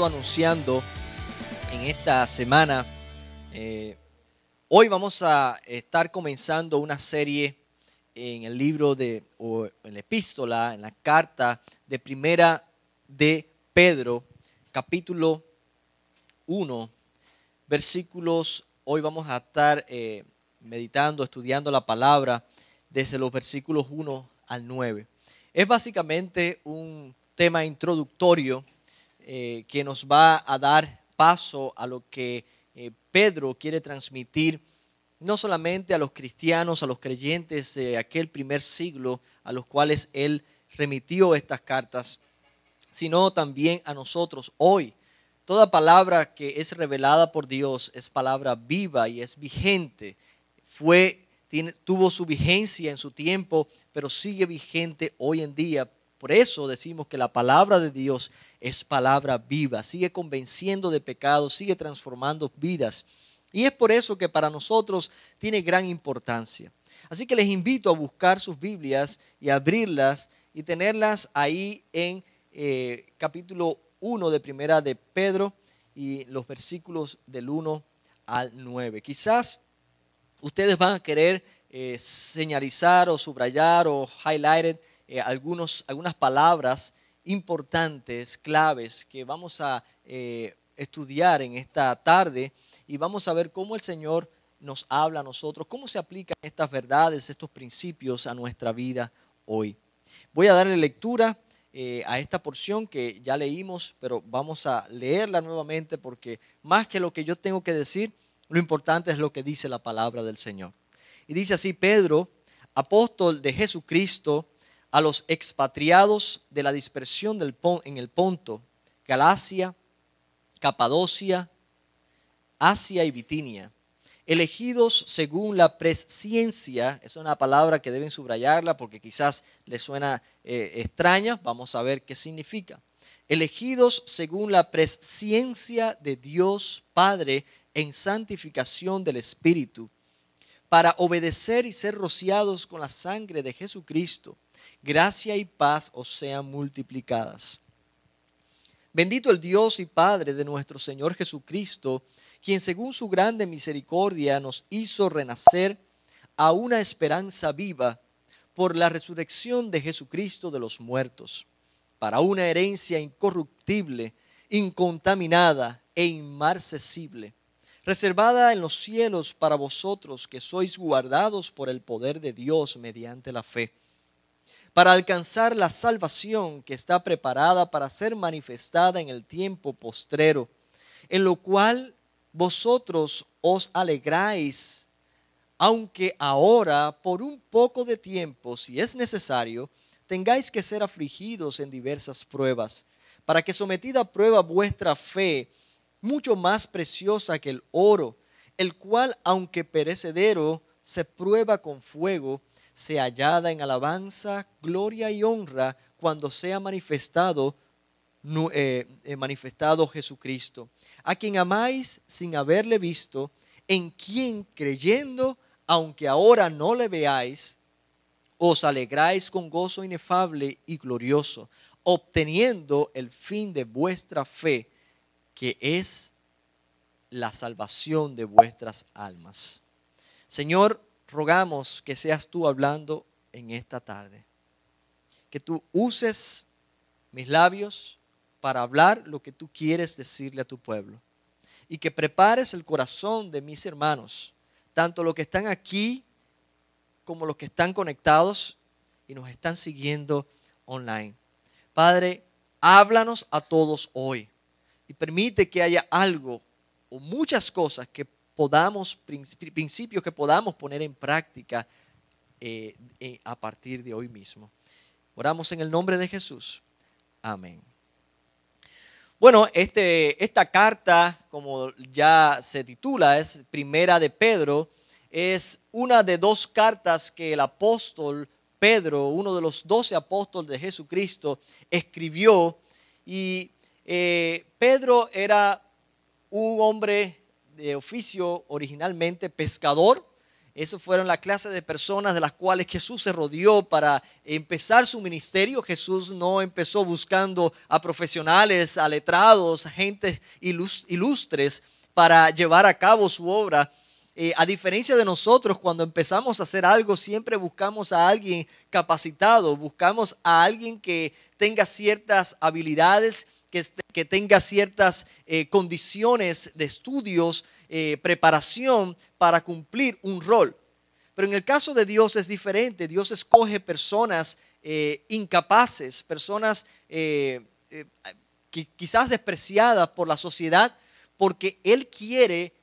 anunciando en esta semana. Eh, hoy vamos a estar comenzando una serie en el libro de, o en la epístola, en la carta de primera de Pedro, capítulo 1, versículos. Hoy vamos a estar eh, meditando, estudiando la palabra desde los versículos 1 al 9. Es básicamente un tema introductorio eh, que nos va a dar paso a lo que eh, Pedro quiere transmitir, no solamente a los cristianos, a los creyentes de aquel primer siglo a los cuales él remitió estas cartas, sino también a nosotros hoy. Toda palabra que es revelada por Dios es palabra viva y es vigente. Fue, tuvo su vigencia en su tiempo, pero sigue vigente hoy en día por eso decimos que la palabra de Dios es palabra viva, sigue convenciendo de pecados, sigue transformando vidas. Y es por eso que para nosotros tiene gran importancia. Así que les invito a buscar sus Biblias y abrirlas y tenerlas ahí en eh, capítulo 1 de primera de Pedro y los versículos del 1 al 9. Quizás ustedes van a querer eh, señalizar o subrayar o highlight. Eh, algunos, algunas palabras importantes, claves, que vamos a eh, estudiar en esta tarde y vamos a ver cómo el Señor nos habla a nosotros, cómo se aplican estas verdades, estos principios a nuestra vida hoy. Voy a darle lectura eh, a esta porción que ya leímos, pero vamos a leerla nuevamente porque más que lo que yo tengo que decir, lo importante es lo que dice la palabra del Señor. Y dice así, Pedro, apóstol de Jesucristo, a los expatriados de la dispersión en el Ponto, Galacia, Capadocia, Asia y Bitinia, elegidos según la presciencia, es una palabra que deben subrayarla porque quizás les suena eh, extraña, vamos a ver qué significa. Elegidos según la presciencia de Dios Padre en santificación del Espíritu, para obedecer y ser rociados con la sangre de Jesucristo gracia y paz os sean multiplicadas. Bendito el Dios y Padre de nuestro Señor Jesucristo, quien según su grande misericordia nos hizo renacer a una esperanza viva por la resurrección de Jesucristo de los muertos, para una herencia incorruptible, incontaminada e inmarcesible, reservada en los cielos para vosotros que sois guardados por el poder de Dios mediante la fe para alcanzar la salvación que está preparada para ser manifestada en el tiempo postrero, en lo cual vosotros os alegráis, aunque ahora por un poco de tiempo, si es necesario, tengáis que ser afligidos en diversas pruebas, para que sometida a prueba vuestra fe, mucho más preciosa que el oro, el cual, aunque perecedero, se prueba con fuego, se hallada en alabanza, gloria y honra cuando sea manifestado, eh, eh, manifestado Jesucristo, a quien amáis sin haberle visto, en quien creyendo, aunque ahora no le veáis, os alegráis con gozo inefable y glorioso, obteniendo el fin de vuestra fe, que es la salvación de vuestras almas. Señor, rogamos que seas tú hablando en esta tarde. Que tú uses mis labios para hablar lo que tú quieres decirle a tu pueblo. Y que prepares el corazón de mis hermanos, tanto los que están aquí como los que están conectados y nos están siguiendo online. Padre, háblanos a todos hoy y permite que haya algo o muchas cosas que podamos, principios que podamos poner en práctica eh, eh, a partir de hoy mismo. Oramos en el nombre de Jesús. Amén. Bueno, este, esta carta, como ya se titula, es Primera de Pedro, es una de dos cartas que el apóstol Pedro, uno de los doce apóstoles de Jesucristo, escribió. Y eh, Pedro era un hombre oficio originalmente pescador. Esas fueron la clase de personas de las cuales Jesús se rodeó para empezar su ministerio. Jesús no empezó buscando a profesionales, a letrados, a gente ilustres para llevar a cabo su obra. Eh, a diferencia de nosotros, cuando empezamos a hacer algo, siempre buscamos a alguien capacitado, buscamos a alguien que tenga ciertas habilidades, que, tenga ciertas eh, condiciones de estudios, eh, preparación para cumplir un rol. Pero en el caso de Dios es diferente. Dios escoge personas eh, incapaces, personas quizás despreciadas por la sociedad, porque Él quiere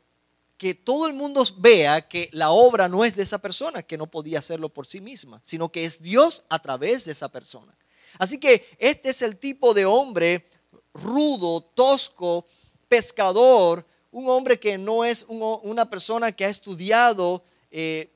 que todo el mundo vea que la obra no es de esa persona, que no podía hacerlo por sí misma, sino que es Dios a través de esa persona. Así que este es el tipo de hombre rudo, tosco, pescador, un hombre que no es una persona que ha estudiado, eh,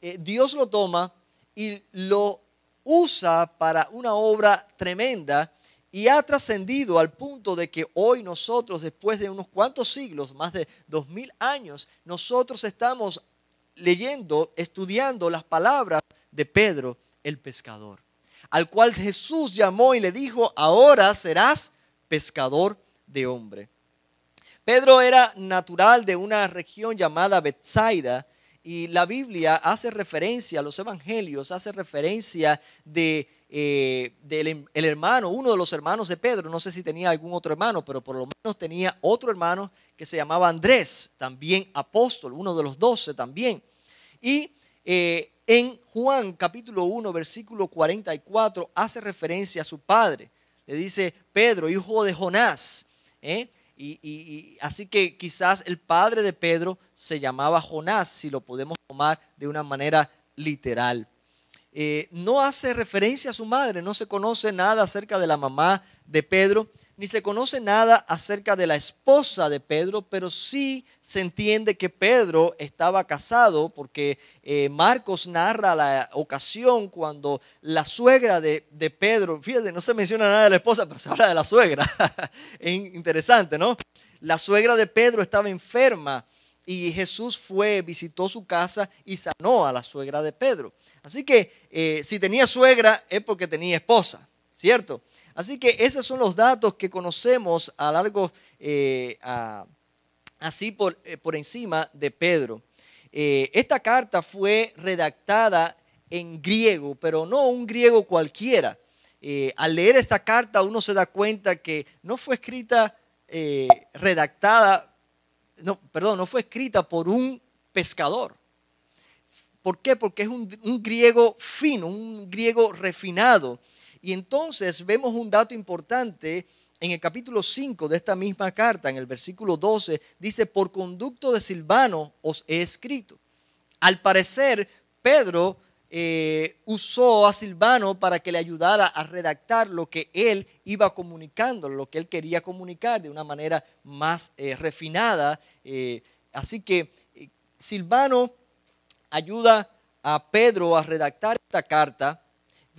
eh, Dios lo toma y lo usa para una obra tremenda y ha trascendido al punto de que hoy nosotros, después de unos cuantos siglos, más de dos mil años, nosotros estamos leyendo, estudiando las palabras de Pedro el pescador, al cual Jesús llamó y le dijo, ahora serás pescador de hombre. Pedro era natural de una región llamada Bethsaida y la Biblia hace referencia, a los evangelios hace referencia de eh, del em, el hermano, uno de los hermanos de Pedro, no sé si tenía algún otro hermano, pero por lo menos tenía otro hermano que se llamaba Andrés, también apóstol, uno de los doce también. Y eh, en Juan capítulo 1, versículo 44, hace referencia a su padre le dice Pedro, hijo de Jonás. ¿eh? Y, así que quizás el padre de Pedro se llamaba Jonás, si lo podemos tomar de una manera literal. Eh, no hace referencia a su madre, no se conoce nada acerca de la mamá de Pedro ni se conoce nada acerca de la esposa de Pedro, pero sí se entiende que Pedro estaba casado porque eh, Marcos narra la ocasión cuando la suegra de, Pedro, fíjate, no se menciona nada de la esposa, pero se habla de la suegra. es interesante, ¿no? La suegra de Pedro estaba enferma y Jesús fue, visitó su casa y sanó a la suegra de Pedro. Así que eh, si tenía suegra es porque tenía esposa, ¿cierto? Así que esos son los datos que conocemos a largo, eh, así eh, por, encima de Pedro. Eh, esta carta fue redactada en griego, pero no un griego cualquiera. al leer esta carta uno se da cuenta que no fue escrita, redactada, no, perdón, no fue escrita por un pescador. ¿Por qué? Porque es un griego fino, un griego refinado y entonces vemos un dato importante en el capítulo 5 de esta misma carta, en el versículo 12, dice, por conducto de Silvano os he escrito. Al parecer, Pedro eh, usó a Silvano para que le ayudara a redactar lo que él iba comunicando, lo que él quería comunicar de una manera más eh, refinada. Eh, así que Silvano ayuda a Pedro a redactar esta carta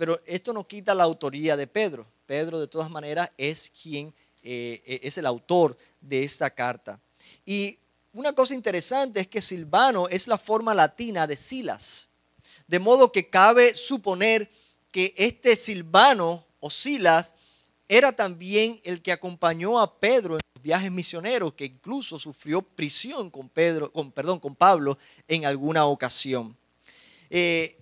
pero esto no quita la autoría de Pedro. Pedro de todas maneras es quien eh, e-, es el autor de esta carta. Y una cosa interesante es que Silvano es la forma latina de Silas, de modo que cabe suponer que este Silvano o Silas era también el que acompañó a Pedro en los viajes misioneros, que incluso sufrió prisión con Pedro, con, perdón, con Pablo en alguna ocasión. Eh,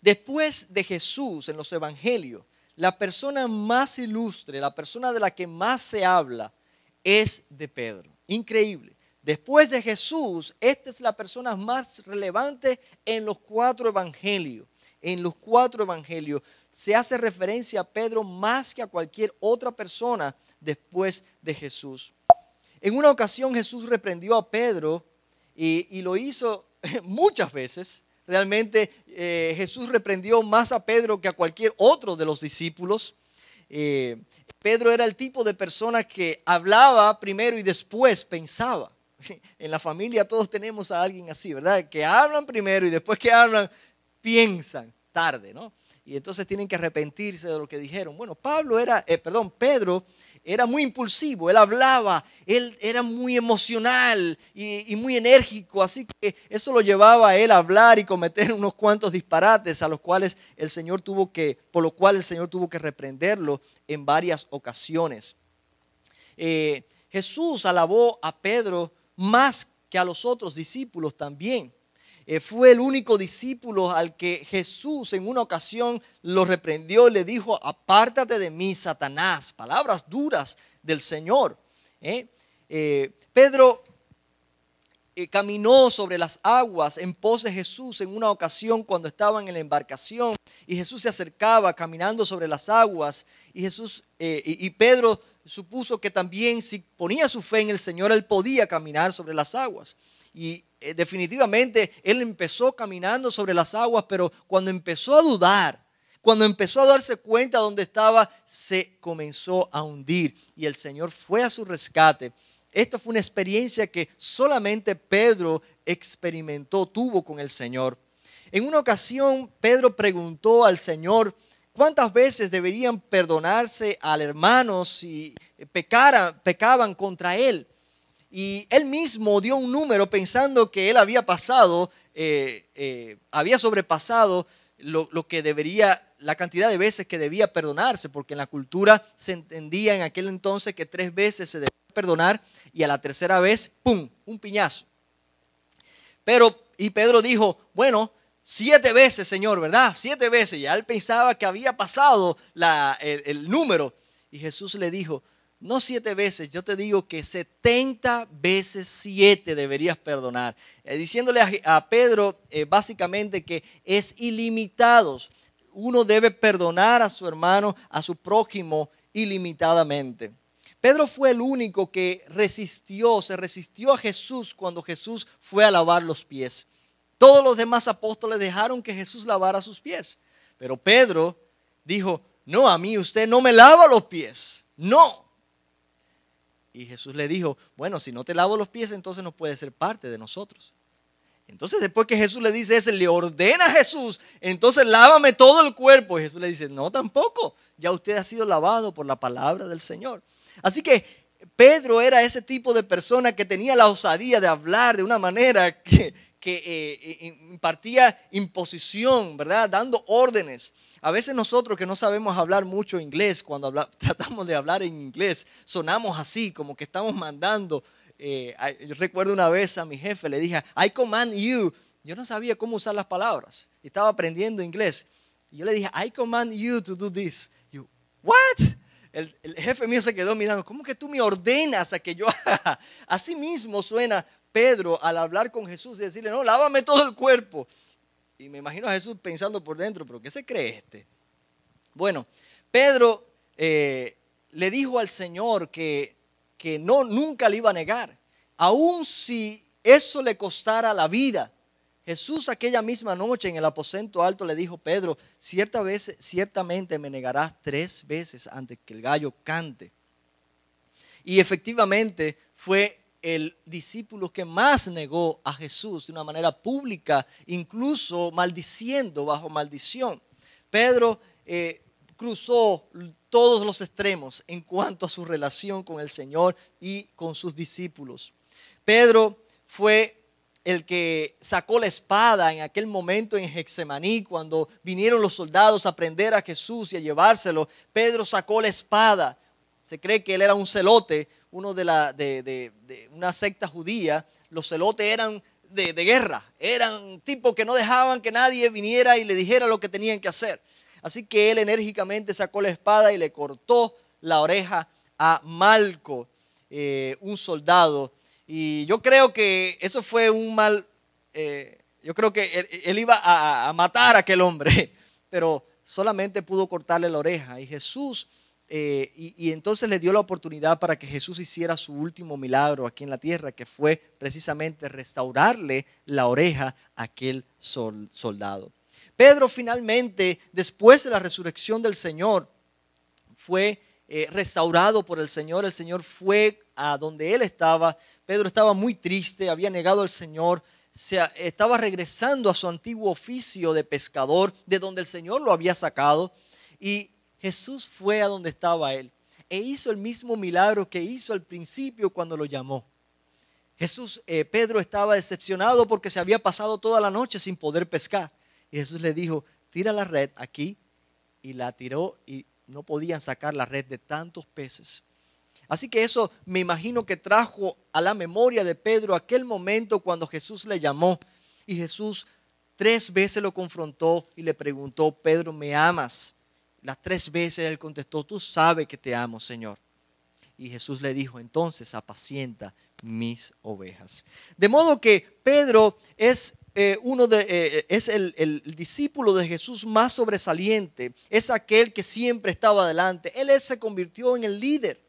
Después de Jesús en los evangelios, la persona más ilustre, la persona de la que más se habla, es de Pedro. Increíble. Después de Jesús, esta es la persona más relevante en los cuatro evangelios. En los cuatro evangelios se hace referencia a Pedro más que a cualquier otra persona después de Jesús. En una ocasión Jesús reprendió a Pedro y, lo hizo muchas veces Realmente eh, Jesús reprendió más a Pedro que a cualquier otro de los discípulos. Eh, Pedro era el tipo de persona que hablaba primero y después pensaba. En la familia todos tenemos a alguien así, ¿verdad? Que hablan primero y después que hablan piensan tarde, ¿no? Y entonces tienen que arrepentirse de lo que dijeron. Bueno, Pablo era, eh, perdón, Pedro era muy impulsivo, él hablaba, él era muy emocional y, muy enérgico, así que eso lo llevaba a él a hablar y cometer unos cuantos disparates a los cuales el Señor tuvo que, por lo cual el Señor tuvo que reprenderlo en varias ocasiones. Eh, Jesús alabó a Pedro más que a los otros discípulos también. Eh, fue el único discípulo al que Jesús en una ocasión lo reprendió y le dijo, apártate de mí, Satanás. Palabras duras del Señor. ¿eh? Eh, Pedro caminó sobre las aguas en pos de Jesús en una ocasión cuando estaban en la embarcación y Jesús se acercaba caminando sobre las aguas y Jesús y Pedro supuso que también si ponía su fe en el Señor él podía caminar sobre las aguas y eh, definitivamente él empezó caminando sobre las aguas, pero cuando empezó a dudar, cuando empezó a darse cuenta dónde estaba, se comenzó a hundir y el Señor fue a su rescate. Esto fue una experiencia que solamente Pedro experimentó, tuvo con el Señor. En una ocasión, Pedro preguntó al Señor, ¿Cuántas veces deberían perdonarse al hermano si pecaban contra él? y él mismo dio un número pensando que él había pasado, eh, eh, había sobrepasado lo, que debería, la cantidad de veces que debía perdonarse, porque en la cultura se entendía en aquel entonces que tres veces se debía perdonar y a la tercera vez, ¡pum!, un piñazo. Pero, y Pedro dijo, bueno, siete veces, Señor, ¿verdad? Siete veces. Ya él pensaba que había pasado el número. Y Jesús le dijo, no siete veces, yo te digo que 70 veces siete deberías perdonar. Eh, diciéndole a, Pedro eh, básicamente que es ilimitados. Uno debe perdonar a su hermano, a su prójimo, ilimitadamente. Pedro fue el único que resistió, se resistió a Jesús cuando Jesús fue a lavar los pies. Todos los demás apóstoles dejaron que Jesús lavara sus pies. Pero Pedro dijo, no, a mí usted no me lava los pies. No, y Jesús le dijo, bueno, si no te lavo los pies, entonces no puedes ser parte de nosotros. Entonces después que Jesús le dice eso, le ordena a Jesús, entonces lávame todo el cuerpo. Y Jesús le dice, no tampoco, ya usted ha sido lavado por la palabra del Señor. Así que Pedro era ese tipo de persona que tenía la osadía de hablar de una manera que, que eh, impartía imposición, ¿verdad? Dando órdenes. A veces nosotros que no sabemos hablar mucho inglés, cuando tratamos de hablar en inglés, sonamos así, como que estamos mandando. Eh, yo recuerdo una vez a mi jefe, le dije, I command you. Yo no sabía cómo usar las palabras. Estaba aprendiendo inglés. yo le dije, I command you to do this. You, what? El, el, jefe mío se quedó mirando, ¿cómo que tú me ordenas a que yo haga? Así mismo suena Pedro al hablar con Jesús y decirle, no, lávame todo el cuerpo. Y me imagino a Jesús pensando por dentro, pero ¿qué se cree este? Bueno, Pedro eh, le dijo al Señor que, que no, nunca le iba a negar, aun si eso le costara la vida. Jesús aquella misma noche en el aposento alto le dijo, Pedro, cierta vez, ciertamente me negarás tres veces antes que el gallo cante. Y efectivamente fue el discípulo que más negó a Jesús de una manera pública, incluso maldiciendo bajo maldición. Pedro eh, cruzó todos los extremos en cuanto a su relación con el Señor y con sus discípulos. Pedro fue el que sacó la espada en aquel momento en Hexemaní, cuando vinieron los soldados a prender a Jesús y a llevárselo, Pedro sacó la espada. Se cree que él era un celote, uno de, la, de, una secta judía, los celotes eran de, guerra, eran tipos que no dejaban que nadie viniera y le dijera lo que tenían que hacer. Así que él enérgicamente sacó la espada y le cortó la oreja a Malco, eh, un soldado. Y yo creo que eso fue un mal, eh, yo creo que él, iba a, a matar a aquel hombre, pero solamente pudo cortarle la oreja. Y Jesús eh, y, entonces le dio la oportunidad para que Jesús hiciera su último milagro aquí en la tierra, que fue precisamente restaurarle la oreja a aquel soldado. Pedro finalmente, después de la resurrección del Señor, fue eh, restaurado por el Señor. El Señor fue a donde él estaba. Pedro estaba muy triste, había negado al Señor. Se, estaba regresando a su antiguo oficio de pescador, de donde el Señor lo había sacado. Y Jesús fue a donde estaba él e hizo el mismo milagro que hizo al principio cuando lo llamó. Jesús, eh, Pedro estaba decepcionado porque se había pasado toda la noche sin poder pescar. Y Jesús le dijo, tira la red aquí. Y la tiró y no podían sacar la red de tantos peces. Así que eso me imagino que trajo a la memoria de Pedro aquel momento cuando Jesús le llamó y Jesús tres veces lo confrontó y le preguntó, Pedro, ¿me amas? Las tres veces él contestó, tú sabes que te amo, Señor. Y Jesús le dijo, entonces apacienta mis ovejas. De modo que Pedro es eh, uno de, eh, eh, es el, el, discípulo de Jesús más sobresaliente, es aquel que siempre estaba adelante. Él se convirtió en el líder.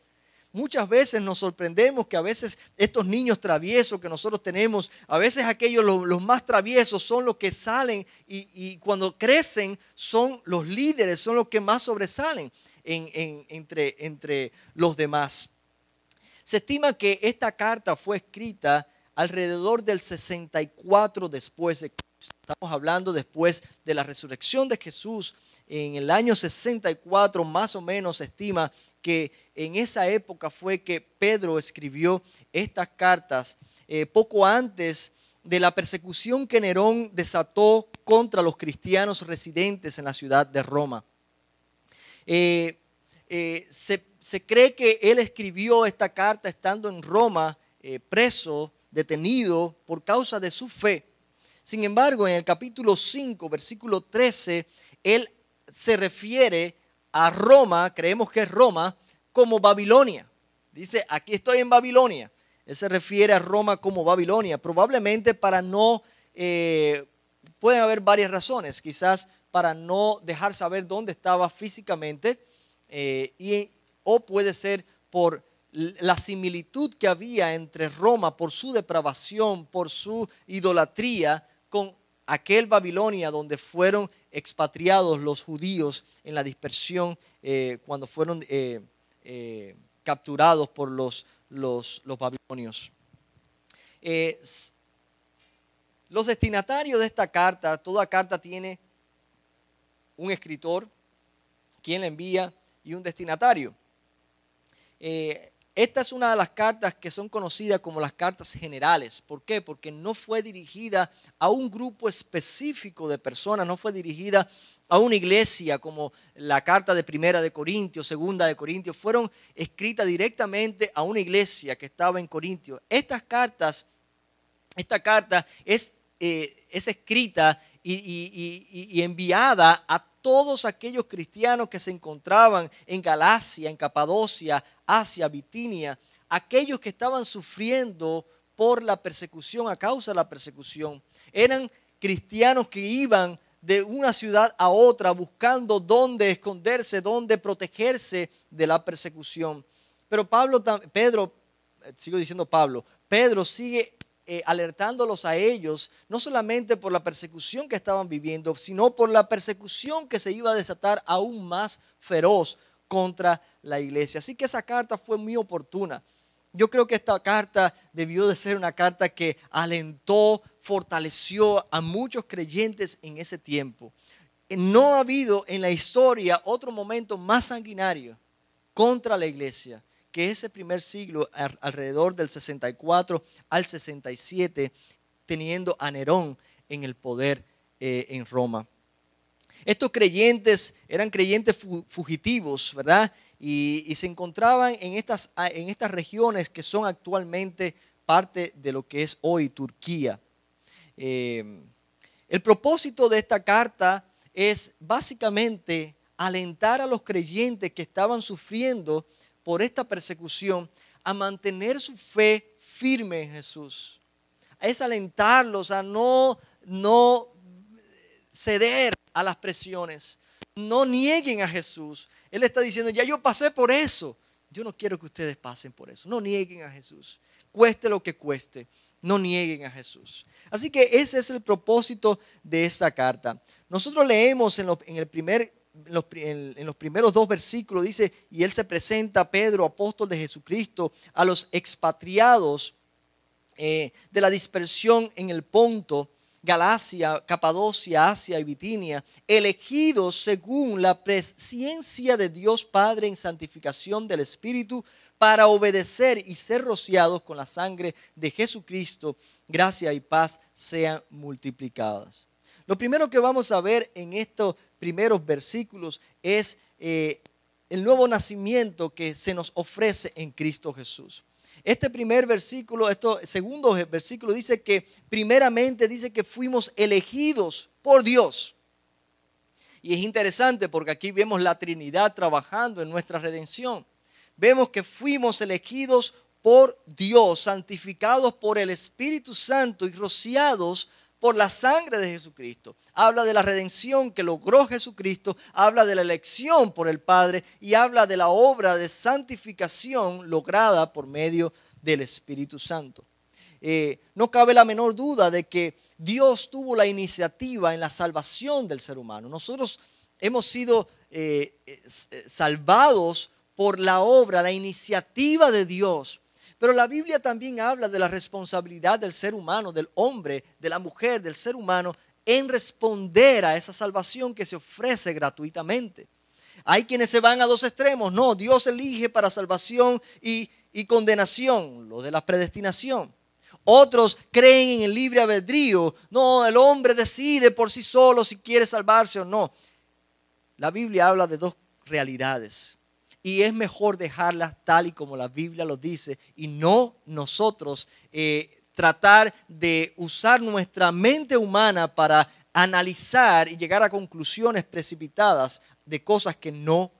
Muchas veces nos sorprendemos que a veces estos niños traviesos que nosotros tenemos, a veces aquellos los, más traviesos son los que salen y, cuando crecen son los líderes, son los que más sobresalen entre, entre los demás. Se estima que esta carta fue escrita alrededor del 64 después de Cristo. Estamos hablando después de la resurrección de Jesús en el año 64 más o menos se estima que en esa época fue que Pedro escribió estas cartas eh, poco antes de la persecución que Nerón desató contra los cristianos residentes en la ciudad de Roma. Eh, eh, se, se, cree que él escribió esta carta estando en Roma, preso, detenido por causa de su fe. Sin embargo, en el capítulo 5, versículo 13, él se refiere a Roma, creemos que es Roma, como Babilonia. Dice, aquí estoy en Babilonia. Él se refiere a Roma como Babilonia, probablemente para no, eh, pueden haber varias razones, quizás para no dejar saber dónde estaba físicamente, eh, y, o puede ser por la similitud que había entre Roma por su depravación, por su idolatría, con aquel Babilonia donde fueron expatriados los judíos en la dispersión eh, cuando fueron eh, eh, capturados por los, los, babilonios. los destinatarios de esta carta, toda carta tiene un escritor, quien la envía y un destinatario. Eh, esta es una de las cartas que son conocidas como las cartas generales. ¿Por qué? Porque no fue dirigida a un grupo específico de personas, no fue dirigida a una iglesia como la carta de Primera de Corintios, Segunda de Corintios, fueron escritas directamente a una iglesia que estaba en Corintios. Estas cartas, esta carta es, eh, escrita y, y enviada a todos aquellos cristianos que se encontraban en Galacia, en Capadocia, hacia Bitinia, aquellos que estaban sufriendo por la persecución, a causa de la persecución. Eran cristianos que iban de una ciudad a otra buscando dónde esconderse, dónde protegerse de la persecución. Pero Pablo, Pedro, eh, sigo diciendo Pablo, Pedro sigue eh, alertándolos a ellos, no solamente por la persecución que estaban viviendo, sino por la persecución que se iba a desatar aún más feroz contra la iglesia. Así que esa carta fue muy oportuna. Yo creo que esta carta debió de ser una carta que alentó, fortaleció a muchos creyentes en ese tiempo. No ha habido en la historia otro momento más sanguinario contra la iglesia que ese primer siglo, alrededor del 64 al 67, teniendo a Nerón en el poder eh, en Roma. Estos creyentes eran creyentes fugitivos, ¿verdad? Y, se encontraban en estas, en estas regiones que son actualmente parte de lo que es hoy Turquía. Eh, el propósito de esta carta es básicamente alentar a los creyentes que estaban sufriendo por esta persecución a mantener su fe firme en Jesús. Es alentarlos a no, no ceder a las presiones. No nieguen a Jesús. Él está diciendo, ya yo pasé por eso. Yo no quiero que ustedes pasen por eso. No nieguen a Jesús. Cueste lo que cueste. No nieguen a Jesús. Así que ese es el propósito de esta carta. Nosotros leemos en, el primer los, primeros dos versículos dice, y él se presenta, a Pedro, apóstol de Jesucristo, a los expatriados eh, de la dispersión en el punto Galacia, Capadocia, Asia y Bitinia, elegidos según la presciencia de Dios Padre en santificación del Espíritu, para obedecer y ser rociados con la sangre de Jesucristo, gracia y paz sean multiplicadas. Lo primero que vamos a ver en estos primeros versículos es eh, el nuevo nacimiento que se nos ofrece en Cristo Jesús. Este primer versículo, este segundo versículo dice que primeramente dice que fuimos elegidos por Dios. Y es interesante porque aquí vemos la Trinidad trabajando en nuestra redención. Vemos que fuimos elegidos por Dios, santificados por el Espíritu Santo y rociados por la sangre de Jesucristo. Habla de la redención que logró Jesucristo, habla de la elección por el Padre y habla de la obra de santificación lograda por medio del Espíritu Santo. Eh, no cabe la menor duda de que Dios tuvo la iniciativa en la salvación del ser humano. Nosotros hemos sido eh, eh, salvados por la obra, la iniciativa de Dios pero la Biblia también habla de la responsabilidad del ser humano, del hombre, de la mujer, del ser humano, en responder a esa salvación que se ofrece gratuitamente. Hay quienes se van a dos extremos. No, Dios elige para salvación y, condenación, lo de la predestinación. Otros creen en el libre albedrío. No, el hombre decide por sí solo si quiere salvarse o no. La Biblia habla de dos realidades y es mejor dejarlas tal y como la Biblia lo dice y no nosotros eh, tratar de usar nuestra mente humana para analizar y llegar a conclusiones precipitadas de cosas que no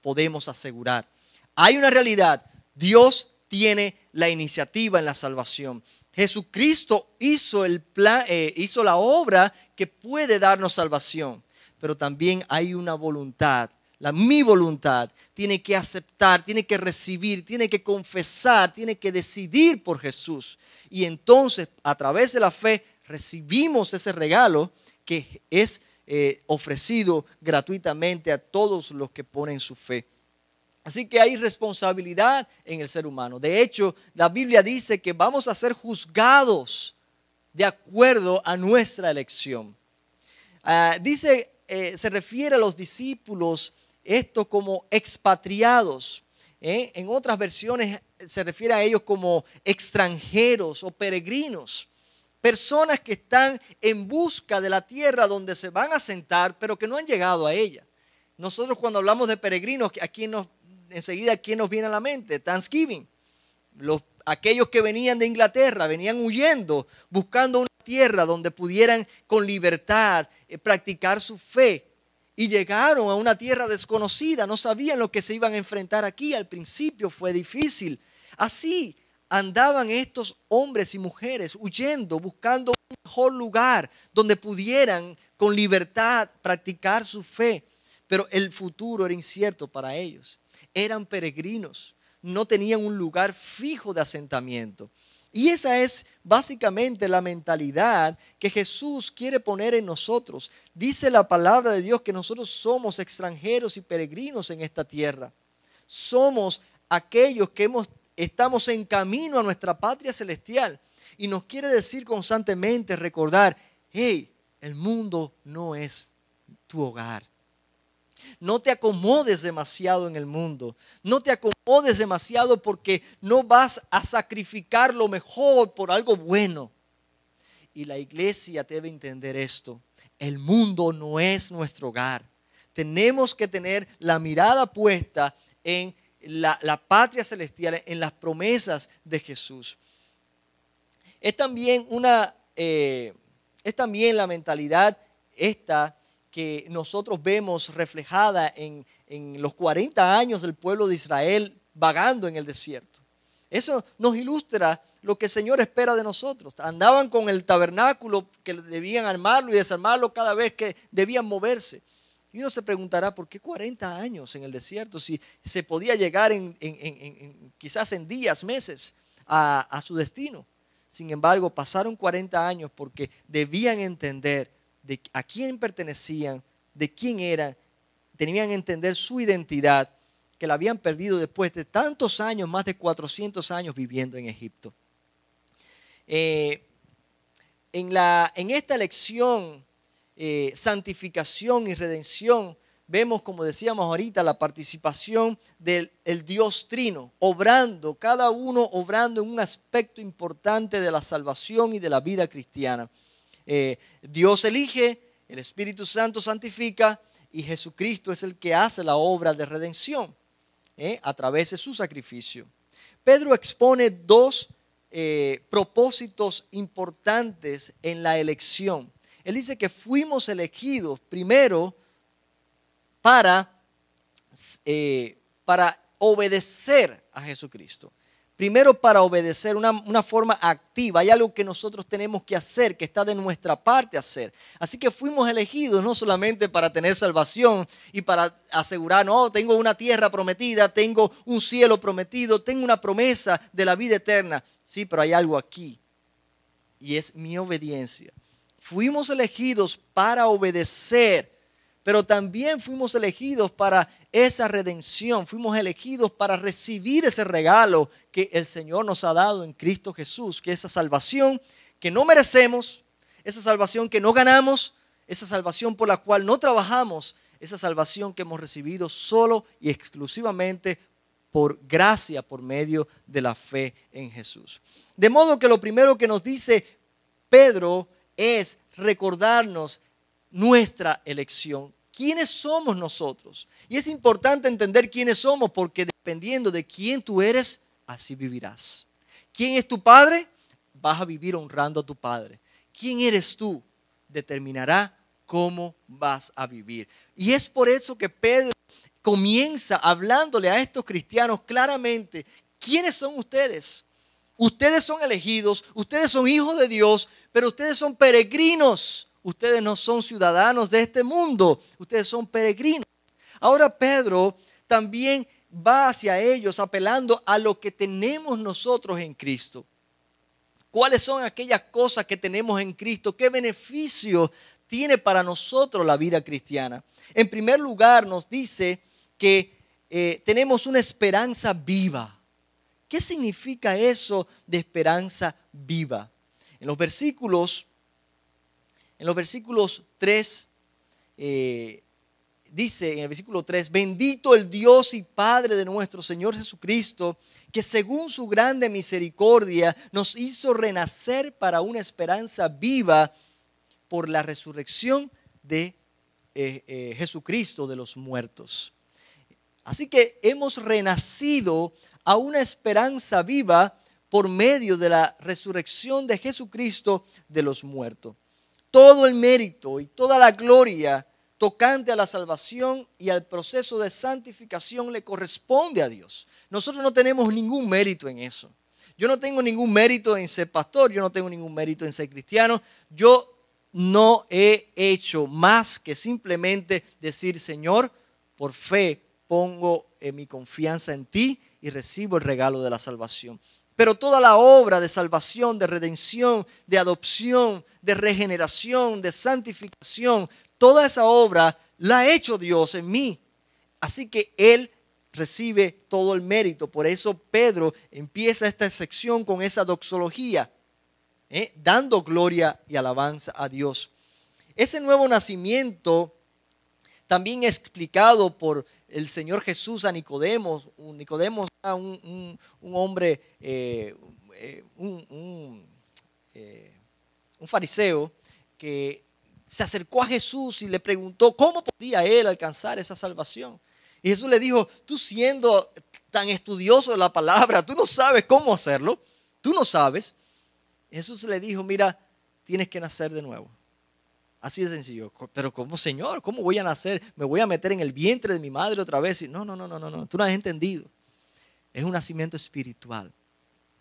podemos asegurar. Hay una realidad, Dios tiene la iniciativa en la salvación. Jesucristo hizo, el plan, eh, hizo la obra que puede darnos salvación, pero también hay una voluntad la mi voluntad, tiene que aceptar, tiene que recibir, tiene que confesar, tiene que decidir por Jesús. Y entonces, a través de la fe, recibimos ese regalo que es eh, ofrecido gratuitamente a todos los que ponen su fe. Así que hay responsabilidad en el ser humano. De hecho, la Biblia dice que vamos a ser juzgados de acuerdo a nuestra elección. Ah, dice, eh, se refiere a los discípulos esto como expatriados. ¿eh? En otras versiones se refiere a ellos como extranjeros o peregrinos. Personas que están en busca de la tierra donde se van a sentar, pero que no han llegado a ella. Nosotros cuando hablamos de peregrinos, aquí nos, enseguida aquí nos viene a la mente? Thanksgiving. aquellos que venían de Inglaterra, venían huyendo, buscando una tierra donde pudieran con libertad eh, practicar su fe, y llegaron a una tierra desconocida, no sabían lo que se iban a enfrentar aquí, al principio fue difícil. Así andaban estos hombres y mujeres huyendo, buscando un mejor lugar donde pudieran con libertad practicar su fe, pero el futuro era incierto para ellos. Eran peregrinos, no tenían un lugar fijo de asentamiento. Y esa es básicamente la mentalidad que Jesús quiere poner en nosotros. Dice la palabra de Dios que nosotros somos extranjeros y peregrinos en esta tierra. Somos aquellos que hemos, estamos en camino a nuestra patria celestial. Y nos quiere decir constantemente, recordar, hey, el mundo no es tu hogar. No te acomodes demasiado en el mundo. No te acomodes demasiado porque no vas a sacrificar lo mejor por algo bueno. Y la iglesia debe entender esto. El mundo no es nuestro hogar. Tenemos que tener la mirada puesta en la, patria celestial, en las promesas de Jesús. Es también una, eh, es también la mentalidad esta que nosotros vemos reflejada en, los 40 años del pueblo de Israel vagando en el desierto. Eso nos ilustra lo que el Señor espera de nosotros. Andaban con el tabernáculo que debían armarlo y desarmarlo cada vez que debían moverse. Y uno se preguntará, ¿por qué 40 años en el desierto si se podía llegar en, quizás en días, meses a, a su destino? Sin embargo, pasaron 40 años porque debían entender de a quién pertenecían, de quién eran, tenían que entender su identidad, que la habían perdido después de tantos años, más de 400 años viviendo en Egipto. Eh, en, esta lección, eh, santificación y redención, vemos, como decíamos ahorita, la participación del Dios Trino, obrando, cada uno obrando en un aspecto importante de la salvación y de la vida cristiana. Eh, Dios elige, el Espíritu Santo santifica y Jesucristo es el que hace la obra de redención eh, a través de su sacrificio. Pedro expone dos eh, propósitos importantes en la elección. Él dice que fuimos elegidos primero para, para obedecer a Jesucristo. Primero para obedecer, una, una, forma activa. Hay algo que nosotros tenemos que hacer, que está de nuestra parte hacer. Así que fuimos elegidos no solamente para tener salvación y para asegurar, no, tengo una tierra prometida, tengo un cielo prometido, tengo una promesa de la vida eterna. Sí, pero hay algo aquí y es mi obediencia. Fuimos elegidos para obedecer pero también fuimos elegidos para esa redención, fuimos elegidos para recibir ese regalo que el Señor nos ha dado en Cristo Jesús, que esa salvación que no merecemos, esa salvación que no ganamos, esa salvación por la cual no trabajamos, esa salvación que hemos recibido solo y exclusivamente por gracia, por medio de la fe en Jesús. De modo que lo primero que nos dice Pedro es recordarnos nuestra elección. ¿Quiénes somos nosotros? Y es importante entender quiénes somos porque dependiendo de quién tú eres, así vivirás. ¿Quién es tu padre? Vas a vivir honrando a tu padre. ¿Quién eres tú? Determinará cómo vas a vivir. Y es por eso que Pedro comienza hablándole a estos cristianos claramente, ¿quiénes son ustedes? Ustedes son elegidos, ustedes son hijos de Dios, pero ustedes son peregrinos ustedes no son ciudadanos de este mundo, ustedes son peregrinos. Ahora Pedro también va hacia ellos apelando a lo que tenemos nosotros en Cristo. ¿Cuáles son aquellas cosas que tenemos en Cristo? ¿Qué beneficio tiene para nosotros la vida cristiana? En primer lugar, nos dice que eh, tenemos una esperanza viva. ¿Qué significa eso de esperanza viva? En los versículos en los versículos 3, eh, dice en el versículo 3, bendito el Dios y Padre de nuestro Señor Jesucristo, que según su grande misericordia nos hizo renacer para una esperanza viva por la resurrección de eh, eh, Jesucristo de los muertos. Así que hemos renacido a una esperanza viva por medio de la resurrección de Jesucristo de los muertos todo el mérito y toda la gloria tocante a la salvación y al proceso de santificación le corresponde a Dios. Nosotros no tenemos ningún mérito en eso. Yo no tengo ningún mérito en ser pastor, yo no tengo ningún mérito en ser cristiano. Yo no he hecho más que simplemente decir, Señor, por fe pongo eh, mi confianza en ti y recibo el regalo de la salvación. Pero toda la obra de salvación, de redención, de adopción, de regeneración, de santificación, toda esa obra la ha hecho Dios en mí. Así que Él recibe todo el mérito. Por eso Pedro empieza esta sección con esa doxología, ¿eh? dando gloria y alabanza a Dios. Ese nuevo nacimiento, también explicado por el Señor Jesús a Nicodemos. Nicodemos era un, hombre, eh, eh, un, eh, un fariseo que se acercó a Jesús y le preguntó cómo podía él alcanzar esa salvación. Y Jesús le dijo, tú siendo tan estudioso de la palabra, tú no sabes cómo hacerlo, tú no sabes. Jesús le dijo, mira, tienes que nacer de nuevo. Así de sencillo. Pero ¿cómo, Señor? ¿Cómo voy a nacer? ¿Me voy a meter en el vientre de mi madre otra vez? No, no, no, no, no, no. Tú no has entendido. Es un nacimiento espiritual.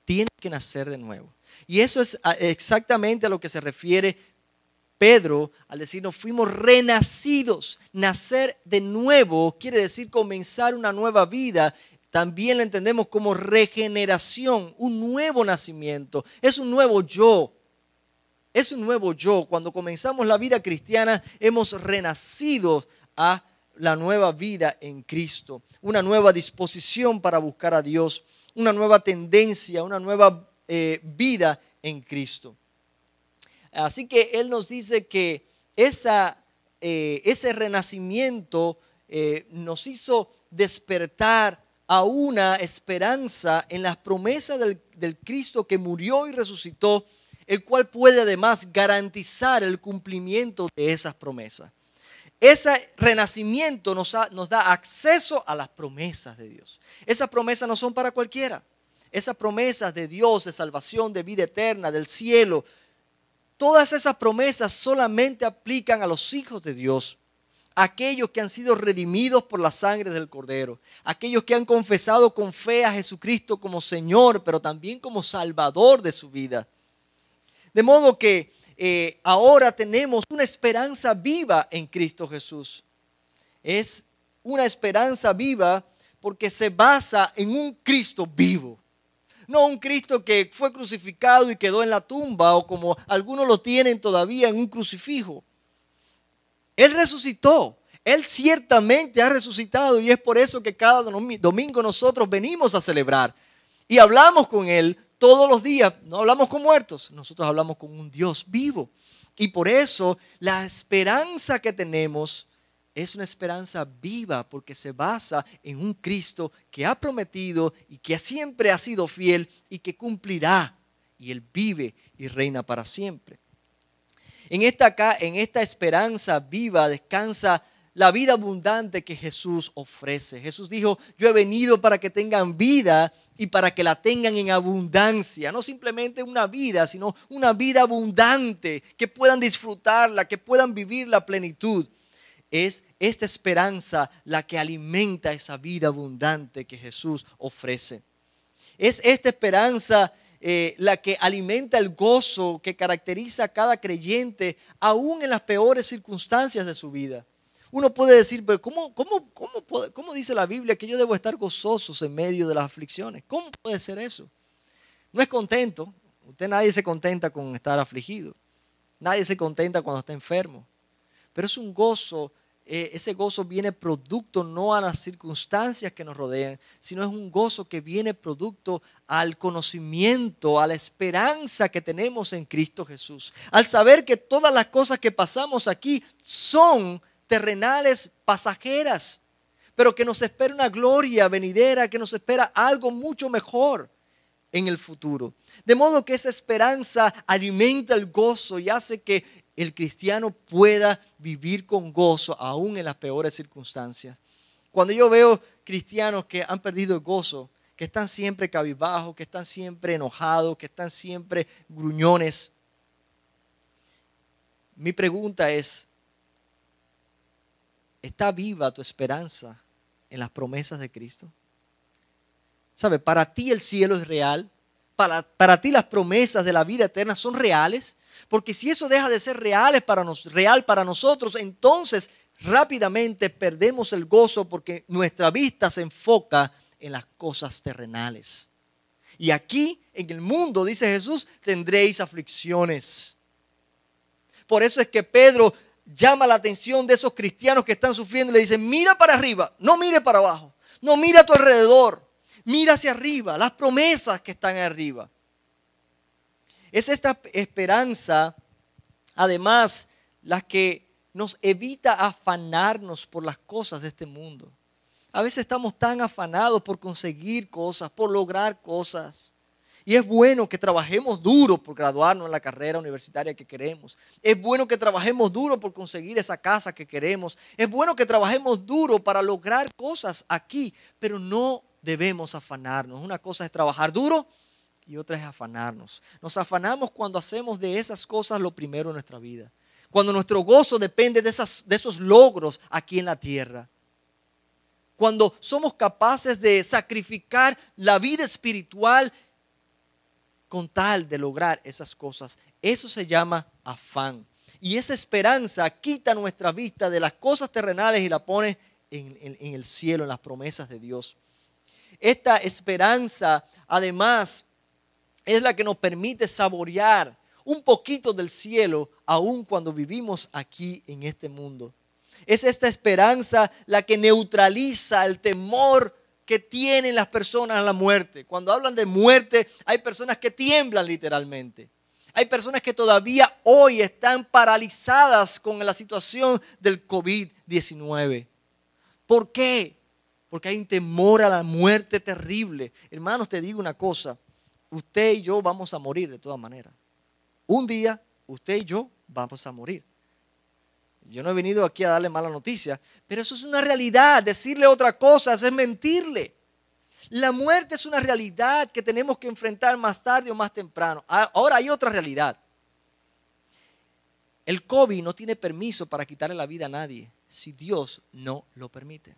tiene que nacer de nuevo. Y eso es ah, exactamente a lo que se refiere Pedro al decir, nos fuimos renacidos. Nacer de nuevo quiere decir comenzar una nueva vida. También lo entendemos como regeneración, un nuevo nacimiento. Es un nuevo yo es un nuevo yo. Cuando comenzamos la vida cristiana, hemos renacido a la nueva vida en Cristo, una nueva disposición para buscar a Dios, una nueva tendencia, una nueva eh, vida en Cristo. Así que Él nos dice que eh, ese renacimiento eh, nos hizo despertar a una esperanza en las promesas del Cristo que murió y resucitó el cual puede además garantizar el cumplimiento de esas promesas. Ese renacimiento nos, da acceso a las promesas de Dios. Esas promesas no son para cualquiera. Esas promesas de Dios, de salvación, de vida eterna, del cielo, todas esas promesas solamente aplican a los hijos de Dios aquellos que han sido redimidos por la sangre del Cordero, aquellos que han confesado con fe a Jesucristo como Señor, pero también como Salvador de su vida, de modo que eh, ahora tenemos una esperanza viva en Cristo Jesús. Es una esperanza viva porque se basa en un Cristo vivo. No un Cristo que fue crucificado y quedó en la tumba o como algunos lo tienen todavía en un crucifijo. Él resucitó. Él ciertamente ha resucitado y es por eso que cada domingo nosotros venimos a celebrar y hablamos con Él todos los días, no hablamos con muertos, nosotros hablamos con un Dios vivo. Y por eso la esperanza que tenemos es una esperanza viva porque se basa en un Cristo que ha prometido y que siempre ha sido fiel y que cumplirá. Y Él vive y reina para siempre. En esta, en esta esperanza viva descansa la vida abundante que Jesús ofrece. Jesús dijo, yo he venido para que tengan vida y para que la tengan en abundancia. No simplemente una vida, sino una vida abundante, que puedan disfrutarla, que puedan vivir la plenitud. Es esta esperanza la que alimenta esa vida abundante que Jesús ofrece. Es esta esperanza eh, la que alimenta el gozo que caracteriza a cada creyente, aún en las peores circunstancias de su vida uno puede decir, pero ¿cómo, dice la Biblia que yo debo estar gozosos en medio de las aflicciones? ¿Cómo puede ser eso? No es contento. Usted nadie se contenta con estar afligido. Nadie se contenta cuando está enfermo. Pero es un gozo eh, ese gozo viene producto no a las circunstancias que nos rodean, sino es un gozo que viene producto al conocimiento, a la esperanza que tenemos en Cristo Jesús, al saber que todas las cosas que pasamos aquí son terrenales, pasajeras, pero que nos espera una gloria venidera, que nos espera algo mucho mejor en el futuro. De modo que esa esperanza alimenta el gozo y hace que el cristiano pueda vivir con gozo aún en las peores circunstancias. Cuando yo veo cristianos que han perdido el gozo, que están siempre cabizbajos, que están siempre enojados, que están siempre gruñones, mi pregunta es, ¿Está viva tu esperanza en las promesas de Cristo? ¿Sabe? Para ti el cielo es real. Para, para ti las promesas de la vida eterna son reales. Porque si eso deja de ser para, nos, real para nosotros, entonces rápidamente perdemos el gozo porque nuestra vista se enfoca en las cosas terrenales. Y aquí, en el mundo, dice Jesús, tendréis aflicciones. Por eso es que Pedro llama la atención de esos cristianos que están sufriendo y le dicen, mira para arriba, no mire para abajo, no mire a tu alrededor, mira hacia arriba, las promesas que están arriba. Es esta esperanza, además, la que nos evita afanarnos por las cosas de este mundo. A veces estamos tan afanados por conseguir cosas, por lograr cosas, y es bueno que trabajemos duro por graduarnos en la carrera universitaria que queremos. Es bueno que trabajemos duro por conseguir esa casa que queremos. Es bueno que trabajemos duro para lograr cosas aquí, pero no debemos afanarnos. Una cosa es trabajar duro y otra es afanarnos. Nos afanamos cuando hacemos de esas cosas lo primero en nuestra vida. Cuando nuestro gozo depende de, esas, de esos logros aquí en la tierra cuando somos capaces de sacrificar la vida espiritual con tal de lograr esas cosas. Eso se llama afán. Y esa esperanza quita nuestra vista de las cosas terrenales y la pone en, el cielo, en las promesas de Dios. Esta esperanza, además, es la que nos permite saborear un poquito del cielo, aun cuando vivimos aquí en este mundo. Es esta esperanza la que neutraliza el temor que tienen las personas a la muerte. Cuando hablan de muerte, hay personas que tiemblan literalmente. Hay personas que todavía hoy están paralizadas con la situación del COVID-19. ¿Por qué? Porque hay un temor a la muerte terrible. Hermanos, te digo una cosa. Usted y yo vamos a morir de todas maneras. Un día, usted y yo vamos a morir. Yo no he venido aquí a darle mala noticia, pero eso es una realidad. Decirle otra cosa es mentirle. La muerte es una realidad que tenemos que enfrentar más tarde o más temprano. Ahora hay otra realidad. El COVID no tiene permiso para quitarle la vida a nadie si Dios no lo permite.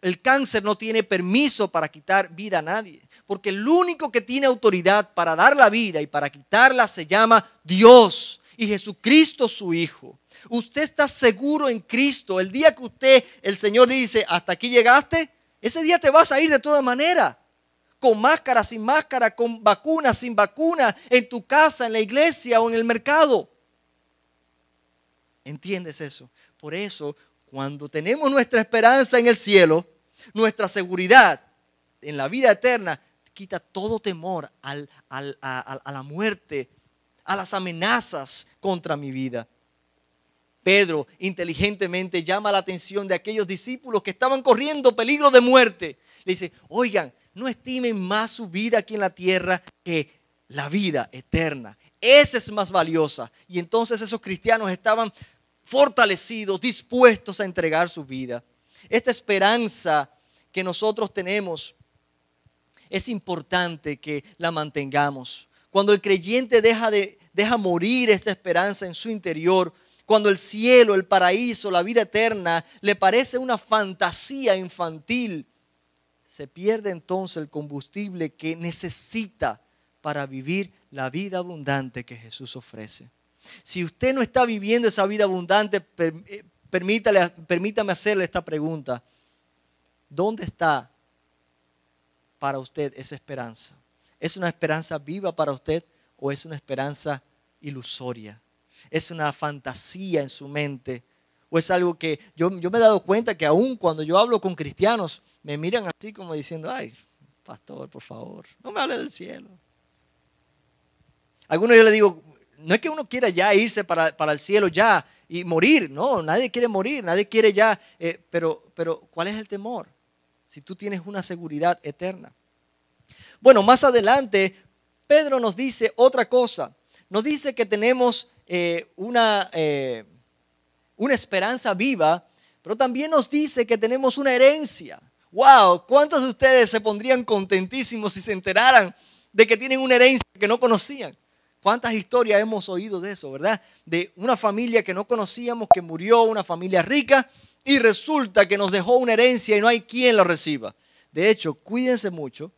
El cáncer no tiene permiso para quitar vida a nadie, porque el único que tiene autoridad para dar la vida y para quitarla se llama Dios y Jesucristo su Hijo. Usted está seguro en Cristo. El día que usted, el Señor dice, hasta aquí llegaste, ese día te vas a ir de toda manera. Con máscara, sin máscara, con vacuna, sin vacuna, en tu casa, en la iglesia o en el mercado. ¿Entiendes eso? Por eso, cuando tenemos nuestra esperanza en el cielo, nuestra seguridad en la vida eterna, quita todo temor a la muerte, a las amenazas contra mi vida. Pedro inteligentemente llama la atención de aquellos discípulos que estaban corriendo peligro de muerte. Le dice, oigan, no estimen más su vida aquí en la tierra que la vida eterna. Esa es más valiosa. Y entonces esos cristianos estaban fortalecidos, dispuestos a entregar su vida. Esta esperanza que nosotros tenemos es importante que la mantengamos. Cuando el creyente deja, de, deja morir esta esperanza en su interior, cuando el cielo, el paraíso, la vida eterna le parece una fantasía infantil, se pierde entonces el combustible que necesita para vivir la vida abundante que Jesús ofrece. Si usted no está viviendo esa vida abundante, eh, permítame hacerle esta pregunta. ¿Dónde está para usted esa esperanza? ¿Es una esperanza viva para usted o es una esperanza ilusoria? es una fantasía en su mente. O es algo que yo, me he dado cuenta que aún cuando yo hablo con cristianos, me miran así como diciendo, ay, pastor, por favor, no me hable del cielo. Algunos yo le digo, no es que uno quiera ya irse para, el cielo ya y morir, no, nadie quiere morir, nadie quiere ya, eh, pero, pero ¿cuál es el temor? Si tú tienes una seguridad eterna. Bueno, más adelante, Pedro nos dice otra cosa, nos dice que tenemos eh, una, eh, una esperanza viva, pero también nos dice que tenemos una herencia. ¡Wow! ¿Cuántos de ustedes se pondrían contentísimos si se enteraran de que tienen una herencia que no conocían? ¿Cuántas historias hemos oído de eso, verdad? De una familia que no conocíamos, que murió, una familia rica, y resulta que nos dejó una herencia y no hay quien la reciba. De hecho, cuídense mucho,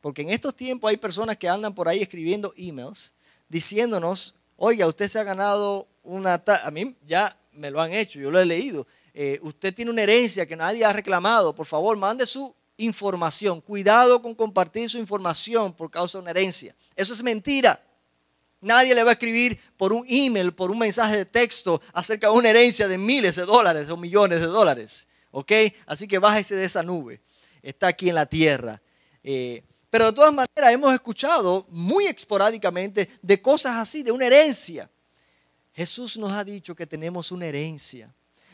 porque en estos tiempos hay personas que andan por ahí escribiendo emails diciéndonos oiga, usted se ha ganado una... A mí ya me lo han hecho, yo lo he leído. Eh, usted tiene una herencia que nadie ha reclamado, por favor, mande su información. Cuidado con compartir su información por causa de una herencia. Eso es mentira. Nadie le va a escribir por un email, por un mensaje de texto acerca de una herencia de miles de dólares o millones de dólares. ¿Ok? Así que bájese de esa nube. Está aquí en la tierra. Eh, pero de todas maneras hemos escuchado muy esporádicamente de cosas así, de una herencia. Jesús nos ha dicho que tenemos una herencia.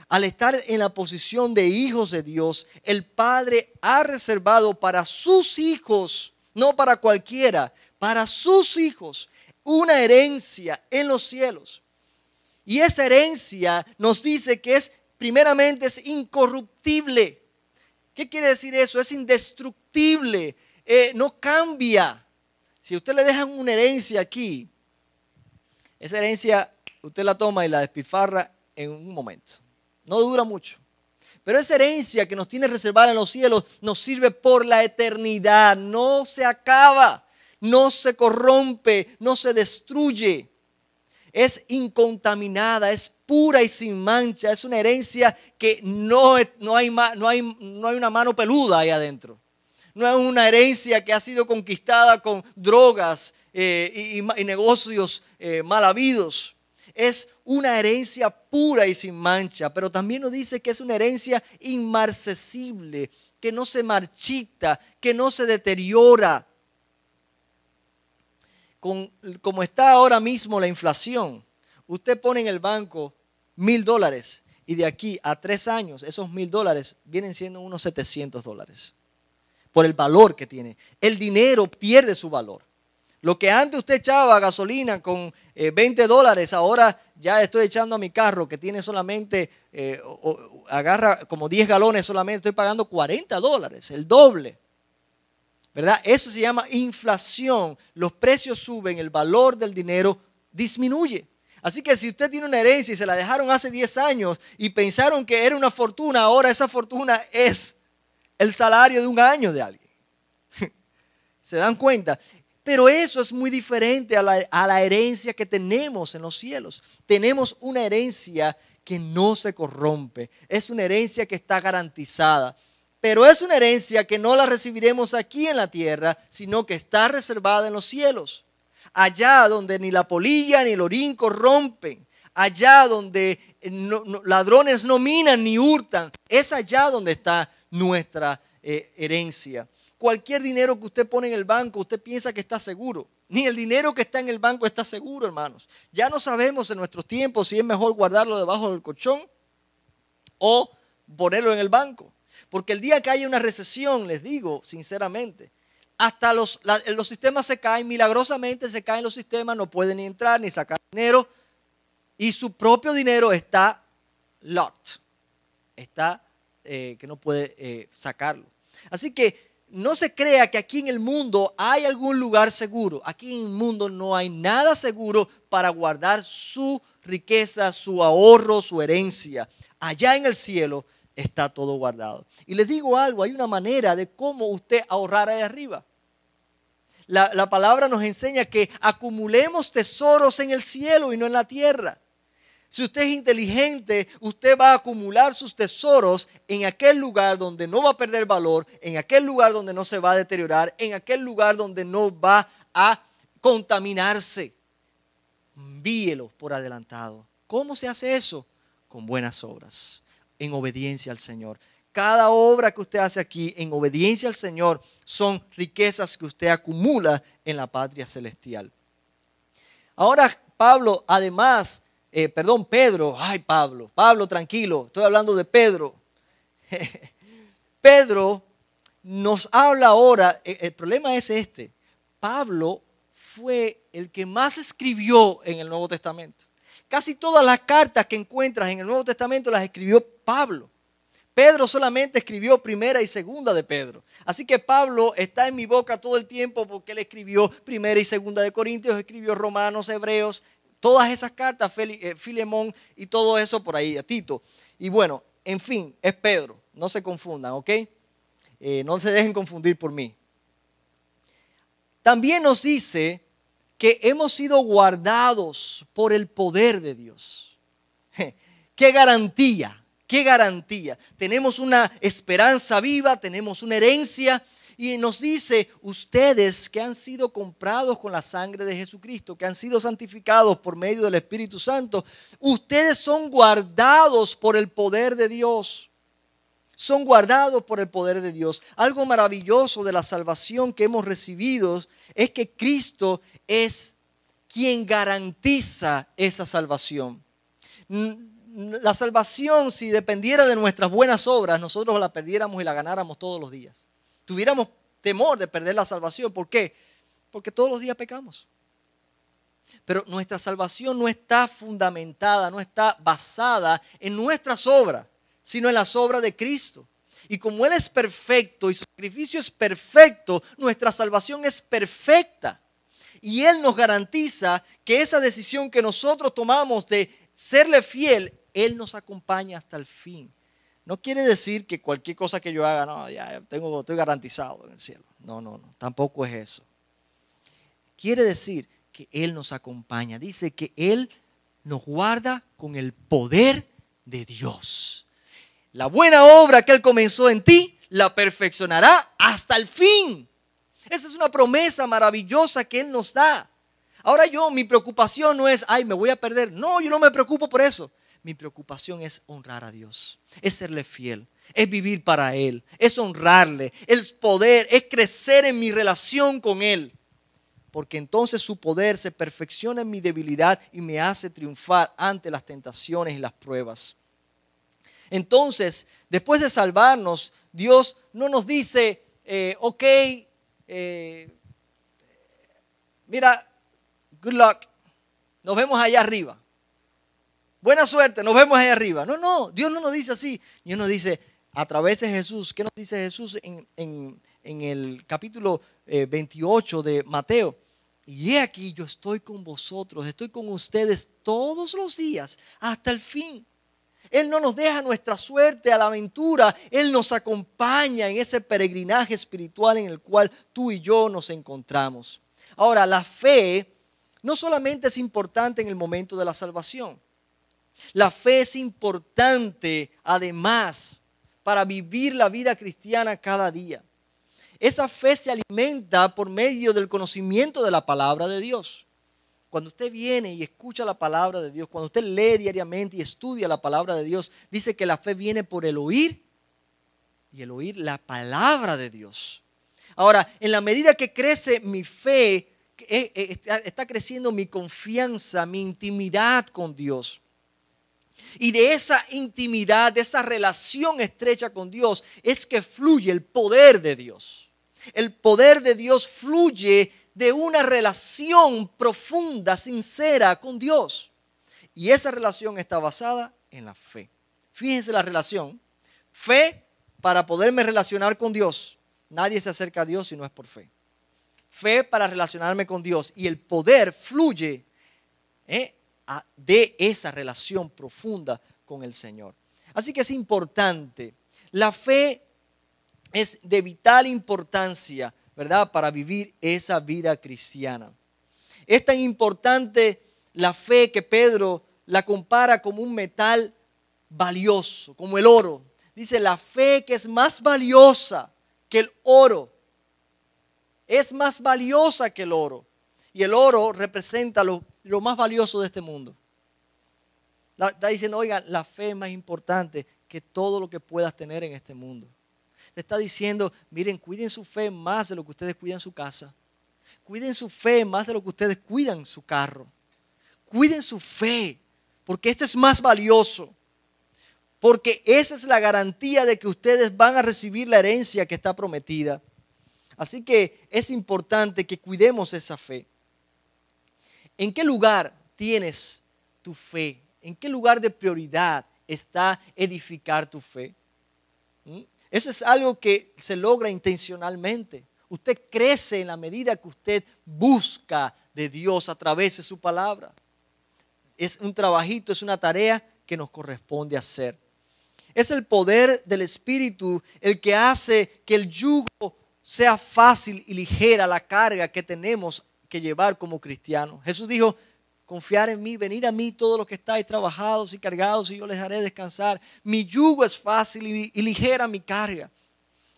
Al estar en la posición de hijos de Dios, el Padre ha reservado para sus hijos, no para cualquiera, para sus hijos, una herencia en los cielos. Y esa herencia nos dice que es, primeramente, es incorruptible. ¿Qué quiere decir eso? Es indestructible eh, no cambia. Si usted le deja una herencia aquí, esa herencia usted la toma y la despilfarra en un momento. No dura mucho. Pero esa herencia que nos tiene reservada en los cielos nos sirve por la eternidad. No se acaba, no se corrompe, no se destruye. Es incontaminada, es pura y sin mancha. Es una herencia que no, no, hay, no, hay, no hay una mano peluda ahí adentro no es una herencia que ha sido conquistada con drogas eh, y, negocios eh, mal habidos. Es una herencia pura y sin mancha, pero también nos dice que es una herencia inmarcesible, que no se marchita, que no se deteriora. como está ahora mismo la inflación, usted pone en el banco mil dólares y de aquí a tres años esos mil dólares vienen siendo unos 700 dólares por el valor que tiene. El dinero pierde su valor. Lo que antes usted echaba gasolina con 20 eh, dólares, ahora ya estoy echando a mi carro que tiene solamente, eh, agarra como 10 galones solamente, estoy pagando 40 dólares, el doble. ¿Verdad? Eso se llama inflación. Los precios suben, el valor del dinero disminuye. Así que si usted tiene una herencia y se la dejaron hace 10 años y pensaron que era una fortuna, ahora esa fortuna es el salario de un año de alguien. ¿Se dan cuenta? Pero eso es muy diferente a la, herencia que tenemos en los cielos. Tenemos una herencia que no se corrompe. Es una herencia que está garantizada. Pero es una herencia que no la recibiremos aquí en la tierra, sino que está reservada en los cielos. Allá donde ni la polilla ni el orín corrompen. Allá donde ladrones no minan ni hurtan. Es allá donde está nuestra eh, herencia. Cualquier dinero que usted pone en el banco, usted piensa que está seguro. Ni el dinero que está en el banco está seguro, hermanos. Ya no sabemos en nuestros tiempos si es mejor guardarlo debajo del colchón o ponerlo en el banco. Porque el día que haya una recesión, les digo sinceramente, hasta los, eh, los sistemas se caen, milagrosamente se caen los sistemas, no pueden ni entrar ni sacar dinero. Y su propio dinero está locked, está eh, que no puede eh, sacarlo. Así que no se crea que aquí en el mundo hay algún lugar seguro. Aquí en el mundo no hay nada seguro para guardar su riqueza, su ahorro, su herencia. Allá en el cielo está todo guardado. Y les digo algo, hay una manera de cómo usted ahorrar allá arriba. La, la palabra nos enseña que acumulemos tesoros en el cielo y no en la tierra. Si usted es inteligente, usted va a acumular sus tesoros en aquel lugar donde no va a perder valor, en aquel lugar donde no se va a deteriorar, en aquel lugar donde no va a contaminarse. Víelo por adelantado. ¿Cómo se hace eso? Con buenas obras, en obediencia al Señor. Cada obra que usted hace aquí en obediencia al Señor son riquezas que usted acumula en la patria celestial. Ahora Pablo además eh, perdón, Pedro, ay Pablo, Pablo, tranquilo, estoy hablando de Pedro. Pedro nos habla ahora, eh, el problema es este, Pablo fue el que más escribió en el Nuevo Testamento. Casi todas las cartas que encuentras en el Nuevo Testamento las escribió Pablo. Pedro solamente escribió primera y segunda de Pedro. Así que Pablo está en mi boca todo el tiempo porque él escribió primera y segunda de Corintios, escribió Romanos, Hebreos, todas esas cartas, eh, Filemón y todo eso por ahí, a Tito. Y bueno, en fin, es Pedro, no se confundan, ¿ok? Eh, no se dejen confundir por mí. También nos dice que hemos sido guardados por el poder de Dios. ¡Qué garantía! ¡Qué garantía! Tenemos una esperanza viva, tenemos una herencia y nos dice, ustedes que han sido comprados con la sangre de Jesucristo, que han sido santificados por medio del Espíritu Santo, ustedes son guardados por el poder de Dios. Son guardados por el poder de Dios. Algo maravilloso de la salvación que hemos recibido es que Cristo es quien garantiza esa salvación la salvación, si dependiera de nuestras buenas obras, nosotros la perdiéramos y la ganáramos todos los días tuviéramos temor de perder la salvación. ¿Por qué? Porque todos los días pecamos. Pero nuestra salvación no está fundamentada, no está basada en nuestras obras, sino en las obras de Cristo. Y como Él es perfecto y su sacrificio es perfecto, nuestra salvación es perfecta. Y Él nos garantiza que esa decisión que nosotros tomamos de serle fiel, Él nos acompaña hasta el fin. No quiere decir que cualquier cosa que yo haga, no, ya tengo, estoy garantizado en el cielo. No, no, no, tampoco es eso. Quiere decir que Él nos acompaña. Dice que Él nos guarda con el poder de Dios. La buena obra que Él comenzó en ti, la perfeccionará hasta el fin. Esa es una promesa maravillosa que Él nos da. Ahora yo, mi preocupación no es, ay, me voy a perder. No, yo no me preocupo por eso mi preocupación es honrar a Dios, es serle fiel, es vivir para Él, es honrarle, el poder, es crecer en mi relación con Él. Porque entonces su poder se perfecciona en mi debilidad y me hace triunfar ante las tentaciones y las pruebas. Entonces, después de salvarnos, Dios no nos dice, eh, ok, eh, mira, good luck, nos vemos allá arriba buena suerte, nos vemos ahí arriba. No, no, Dios no nos dice así. Dios nos dice a través de Jesús. ¿Qué nos dice Jesús en, el capítulo 28 eh, de Mateo? Y he aquí, yo estoy con vosotros, estoy con ustedes todos los días hasta el fin. Él no nos deja nuestra suerte a la aventura, Él nos acompaña en ese peregrinaje espiritual en el cual tú y yo nos encontramos. Ahora, la fe no solamente es importante en el momento de la salvación, la fe es importante además para vivir la vida cristiana cada día. Esa fe se alimenta por medio del conocimiento de la palabra de Dios. Cuando usted viene y escucha la palabra de Dios, cuando usted lee diariamente y estudia la palabra de Dios, dice que la fe viene por el oír y el oír la palabra de Dios. Ahora, en la medida que crece mi fe, eh, eh, está creciendo mi confianza, mi intimidad con Dios. Y de esa intimidad, de esa relación estrecha con Dios, es que fluye el poder de Dios. El poder de Dios fluye de una relación profunda, sincera con Dios. Y esa relación está basada en la fe. Fíjense la relación. Fe para poderme relacionar con Dios. Nadie se acerca a Dios si no es por fe. Fe para relacionarme con Dios. Y el poder fluye ¿eh? de esa relación profunda con el Señor. Así que es importante. La fe es de vital importancia, ¿verdad? Para vivir esa vida cristiana. Es tan importante la fe que Pedro la compara como un metal valioso, como el oro. Dice, la fe que es más valiosa que el oro. Es más valiosa que el oro. Y el oro representa lo lo más valioso de este mundo. está diciendo, oigan, la fe es más importante que todo lo que puedas tener en este mundo. Te está diciendo, miren, cuiden su fe más de lo que ustedes cuidan su casa. Cuiden su fe más de lo que ustedes cuidan su carro. Cuiden su fe, porque este es más valioso. Porque esa es la garantía de que ustedes van a recibir la herencia que está prometida. Así que es importante que cuidemos esa fe. ¿En qué lugar tienes tu fe? ¿En qué lugar de prioridad está edificar tu fe? ¿Mm? Eso es algo que se logra intencionalmente. Usted crece en la medida que usted busca de Dios a través de su palabra. Es un trabajito, es una tarea que nos corresponde hacer. Es el poder del Espíritu el que hace que el yugo sea fácil y ligera la carga que tenemos que llevar como cristiano. Jesús dijo, confiar en mí, Venir a mí todos los que estáis trabajados y cargados y yo les haré descansar. Mi yugo es fácil y, y ligera mi carga.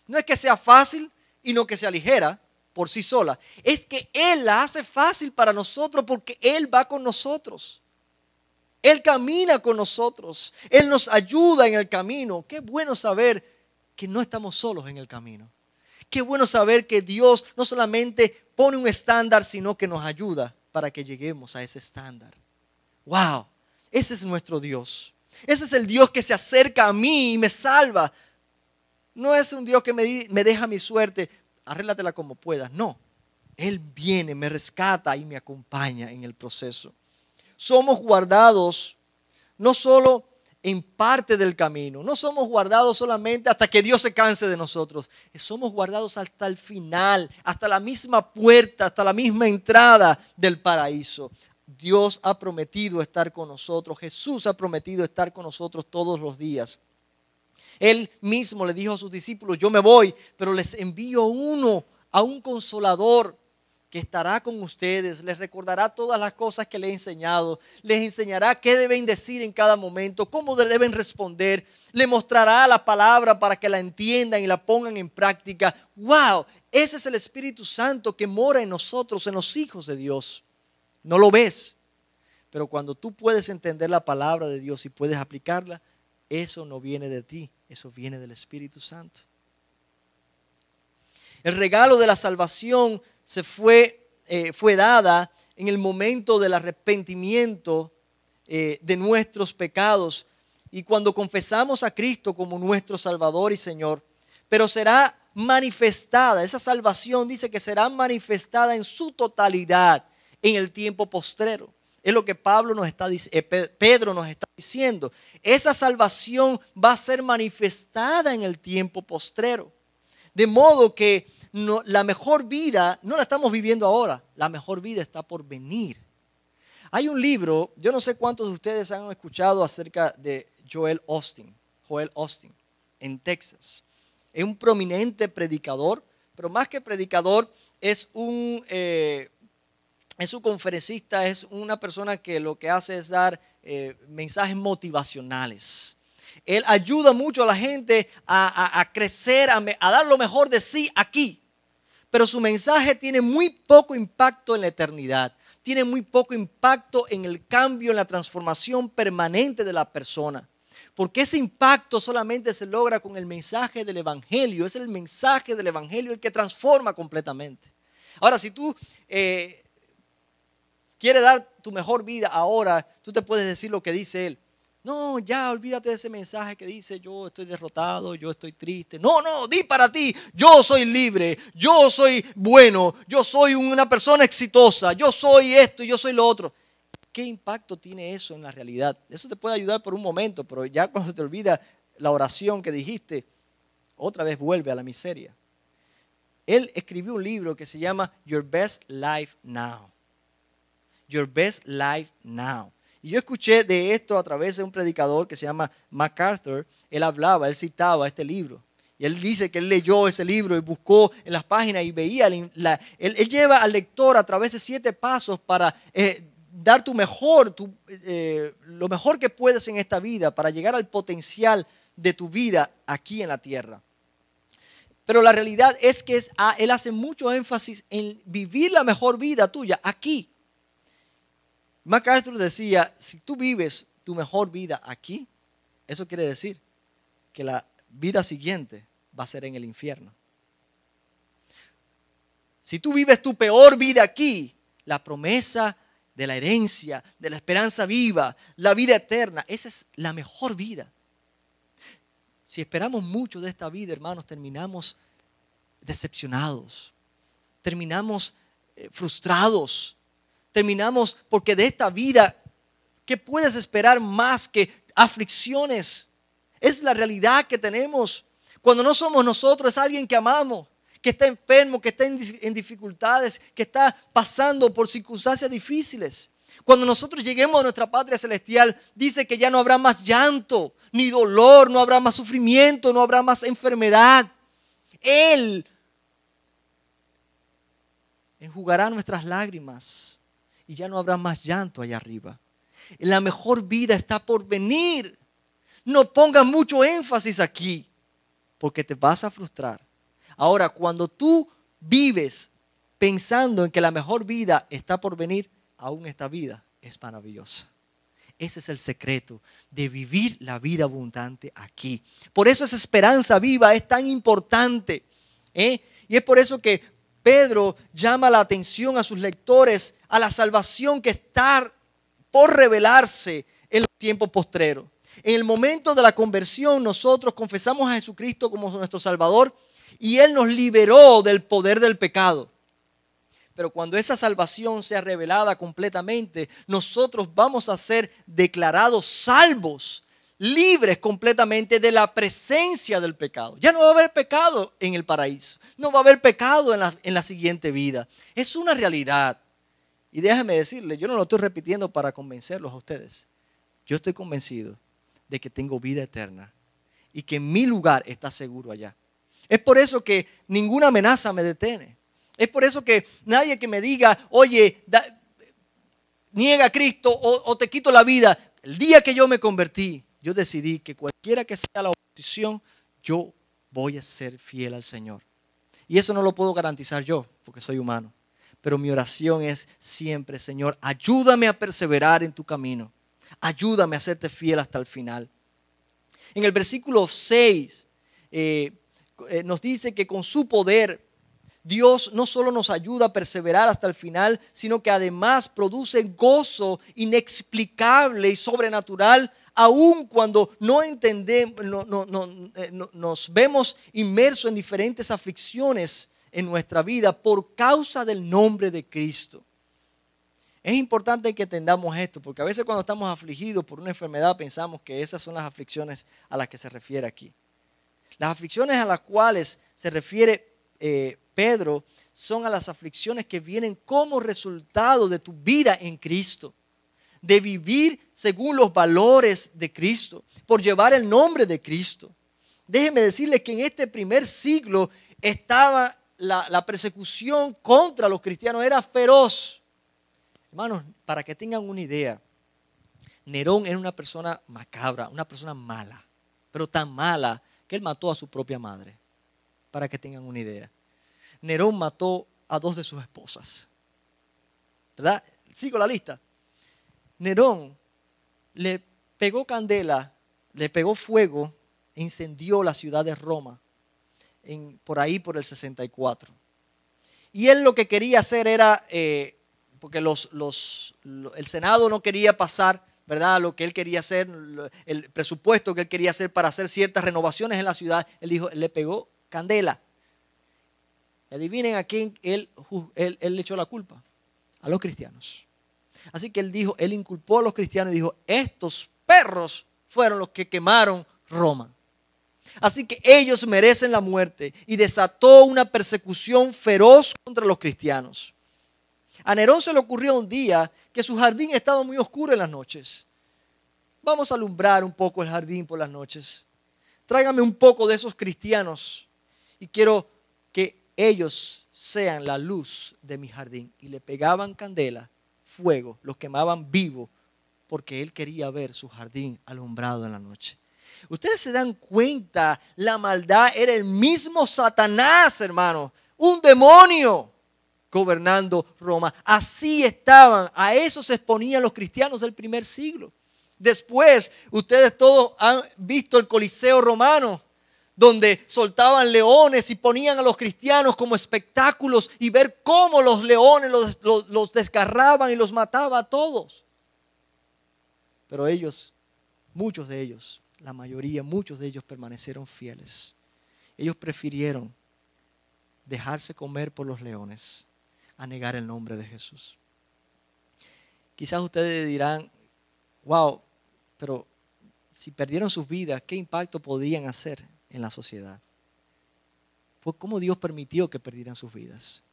No es que sea fácil y no que sea ligera por sí sola, es que Él la hace fácil para nosotros porque Él va con nosotros. Él camina con nosotros, Él nos ayuda en el camino. Qué bueno saber que no estamos solos en el camino. Qué bueno saber que Dios no solamente pone un estándar, sino que nos ayuda para que lleguemos a ese estándar. ¡Wow! Ese es nuestro Dios. Ese es el Dios que se acerca a mí y me salva. No es un Dios que me, me deja mi suerte, arréglatela como puedas. No, Él viene, me rescata y me acompaña en el proceso. Somos guardados no solo en parte del camino. No somos guardados solamente hasta que Dios se canse de nosotros. Somos guardados hasta el final, hasta la misma puerta, hasta la misma entrada del paraíso. Dios ha prometido estar con nosotros. Jesús ha prometido estar con nosotros todos los días. Él mismo le dijo a sus discípulos, yo me voy, pero les envío uno, a un consolador que estará con ustedes, les recordará todas las cosas que les he enseñado, les enseñará qué deben decir en cada momento, cómo deben responder, le mostrará la palabra para que la entiendan y la pongan en práctica. ¡Wow! Ese es el Espíritu Santo que mora en nosotros, en los hijos de Dios. No lo ves, pero cuando tú puedes entender la palabra de Dios y puedes aplicarla, eso no viene de ti, eso viene del Espíritu Santo. El regalo de la salvación se fue, eh, dada en el momento del arrepentimiento eh, de nuestros pecados y cuando confesamos a Cristo como nuestro Salvador y Señor. Pero será manifestada, esa salvación dice que será manifestada en su totalidad en el tiempo postrero. Es lo que Pablo nos está eh, Pedro nos está diciendo. Esa salvación va a ser manifestada en el tiempo postrero. De modo que la mejor vida no la estamos viviendo ahora, la mejor vida está por venir. Hay un libro, yo no sé cuántos de ustedes han escuchado acerca de Joel Austin, Joel Austin, en Texas. Es un prominente predicador, pero más que predicador, es un, eh, es un conferencista, es una persona que lo que hace es dar eh, mensajes motivacionales. Él ayuda mucho a la gente a, crecer, a, dar lo mejor de sí aquí. Pero su mensaje tiene muy poco impacto en la eternidad. Tiene muy poco impacto en el cambio, en la transformación permanente de la persona. Porque ese impacto solamente se logra con el mensaje del Evangelio. Es el mensaje del Evangelio el que transforma completamente. Ahora, si tú eh, quieres dar tu mejor vida ahora, tú te puedes decir lo que dice él. No, ya olvídate de ese mensaje que dice yo estoy derrotado, yo estoy triste. No, no, di para ti, yo soy libre, yo soy bueno, yo soy una persona exitosa, yo soy esto, yo soy lo otro. ¿Qué impacto tiene eso en la realidad? Eso te puede ayudar por un momento, pero ya cuando te olvida la oración que dijiste, otra vez vuelve a la miseria. Él escribió un libro que se llama Your Best Life Now. Your Best Life Now y yo escuché de esto a través de un predicador que se llama MacArthur. Él hablaba, él citaba este libro. Y él dice que él leyó ese libro y buscó en las páginas y veía. él, lleva al lector a través de siete pasos para eh, dar tu mejor, eh, lo mejor que puedes en esta vida, para llegar al potencial de tu vida aquí en la tierra. Pero la realidad es que él hace mucho énfasis en vivir la mejor vida tuya aquí, MacArthur decía, si tú vives tu mejor vida aquí, eso quiere decir que la vida siguiente va a ser en el infierno. Si tú vives tu peor vida aquí, la promesa de la herencia, de la esperanza viva, la vida eterna, esa es la mejor vida. Si esperamos mucho de esta vida, hermanos, terminamos decepcionados, terminamos eh, frustrados, terminamos porque de esta vida, ¿qué puedes esperar más que aflicciones? Es la realidad que tenemos. Cuando no somos nosotros, es alguien que amamos, que está enfermo, que está en dificultades, que está pasando por circunstancias difíciles. Cuando nosotros lleguemos a nuestra patria celestial, dice que ya no habrá más llanto, ni dolor, no habrá más sufrimiento, no habrá más enfermedad. Él enjugará nuestras lágrimas y ya no habrá más llanto allá arriba. La mejor vida está por venir. No pongas mucho énfasis aquí, porque te vas a frustrar. Ahora, cuando tú vives pensando en que la mejor vida está por venir, aún esta vida es maravillosa. Ese es el secreto de vivir la vida abundante aquí. Por eso esa esperanza viva es tan importante. ¿eh? Y es por eso que Pedro llama la atención a sus lectores a la salvación que está por revelarse en los tiempos postreros. En el momento de la conversión nosotros confesamos a Jesucristo como nuestro Salvador y Él nos liberó del poder del pecado. Pero cuando esa salvación sea revelada completamente, nosotros vamos a ser declarados salvos libres completamente de la presencia del pecado. Ya no va a haber pecado en el paraíso, no va a haber pecado en la, siguiente vida. Es una realidad. Y déjame decirle, yo no lo estoy repitiendo para convencerlos a ustedes. Yo estoy convencido de que tengo vida eterna y que mi lugar está seguro allá. Es por eso que ninguna amenaza me detiene. Es por eso que nadie que me diga, oye, niega a Cristo o te quito la vida. El día que yo me convertí, yo decidí que cualquiera que sea la oposición, yo voy a ser fiel al Señor. Y eso no lo puedo garantizar yo, porque soy humano. Pero mi oración es siempre, Señor, ayúdame a perseverar en tu camino. Ayúdame a serte fiel hasta el final. En el versículo 6 eh, eh, nos dice que con su poder Dios no solo nos ayuda a perseverar hasta el final, sino que además produce gozo inexplicable y sobrenatural aun cuando no entendemos, eh, nos vemos inmersos en diferentes aflicciones en nuestra vida por causa del nombre de Cristo. Es importante que entendamos esto, porque a veces cuando estamos afligidos por una enfermedad pensamos que esas son las aflicciones a las que se refiere aquí. Las aflicciones a las cuales se refiere eh, Pedro son a las aflicciones que vienen como resultado de tu vida en Cristo de vivir según los valores de Cristo, por llevar el nombre de Cristo. déjenme decirles que en este primer siglo estaba la, la persecución contra los cristianos, era feroz. Hermanos, para que tengan una idea, Nerón era una persona macabra, una persona mala, pero tan mala que él mató a su propia madre, para que tengan una idea. Nerón mató a dos de sus esposas. ¿Verdad? Sigo la lista. Nerón le pegó candela, le pegó fuego e incendió la ciudad de Roma por ahí por el 64. Y él lo que quería hacer era, eh, porque los, el Senado no quería pasar, ¿verdad? Lo que él quería hacer, el presupuesto que él quería hacer para hacer ciertas renovaciones en la ciudad, él dijo, le pegó candela. Adivinen a quién él, le echó la culpa, a los cristianos. Así que él dijo, él inculpó a los cristianos y dijo, estos perros fueron los que quemaron Roma. Así que ellos merecen la muerte y desató una persecución feroz contra los cristianos. A Nerón se le ocurrió un día que su jardín estaba muy oscuro en las noches. Vamos a alumbrar un poco el jardín por las noches. Tráigame un poco de esos cristianos y quiero que ellos sean la luz de mi jardín. Y le pegaban candela fuego, los quemaban vivo porque él quería ver su jardín alumbrado en la noche. Ustedes se dan cuenta, la maldad era el mismo Satanás, hermano, un demonio gobernando Roma. Así estaban, a eso se exponían los cristianos del primer siglo. Después, ustedes todos han visto el Coliseo romano, donde soltaban leones y ponían a los cristianos como espectáculos y ver cómo los leones los, desgarraban y los mataba a todos. Pero ellos, muchos de ellos, la mayoría, muchos de ellos permanecieron fieles. Ellos prefirieron dejarse comer por los leones a negar el nombre de Jesús. Quizás ustedes dirán, wow, pero si perdieron sus vidas, ¿qué impacto podrían hacer? en la sociedad. Fue como Dios permitió que perdieran sus vidas.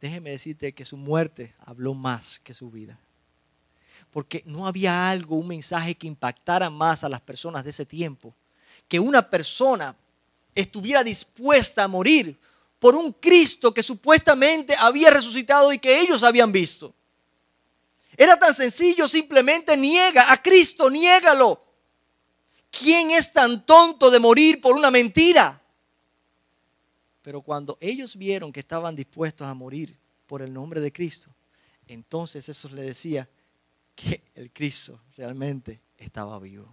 Déjeme decirte que su muerte habló más que su vida. Porque no había algo, un mensaje que impactara más a las personas de ese tiempo. Que una persona estuviera dispuesta a morir por un Cristo que supuestamente había resucitado y que ellos habían visto. Era tan sencillo, simplemente niega a Cristo, niégalo. ¿Quién es tan tonto de morir por una mentira? Pero cuando ellos vieron que estaban dispuestos a morir por el nombre de Cristo, entonces eso les decía que el Cristo realmente estaba vivo.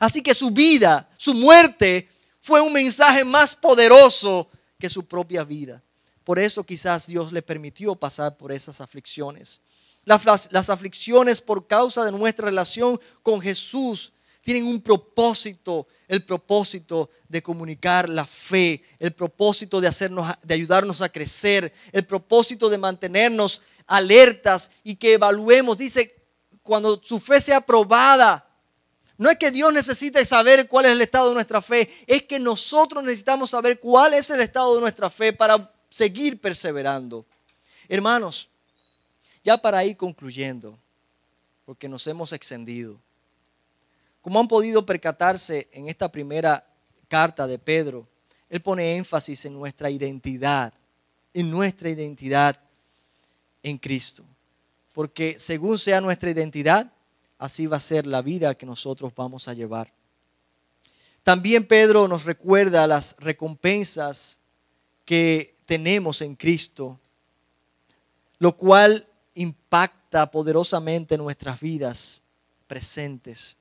Así que su vida, su muerte, fue un mensaje más poderoso que su propia vida. Por eso quizás Dios le permitió pasar por esas aflicciones. las aflicciones por causa de nuestra relación con Jesús tienen un propósito, el propósito de comunicar la fe, el propósito de, hacernos, de ayudarnos a crecer, el propósito de mantenernos alertas y que evaluemos. Dice, cuando su fe sea aprobada, no es que Dios necesite saber cuál es el estado de nuestra fe, es que nosotros necesitamos saber cuál es el estado de nuestra fe para seguir perseverando. Hermanos, ya para ir concluyendo, porque nos hemos extendido. Como han podido percatarse en esta primera carta de Pedro, él pone énfasis en nuestra identidad, en nuestra identidad en Cristo. Porque según sea nuestra identidad, así va a ser la vida que nosotros vamos a llevar. También Pedro nos recuerda las recompensas que tenemos en Cristo, lo cual impacta poderosamente nuestras vidas presentes.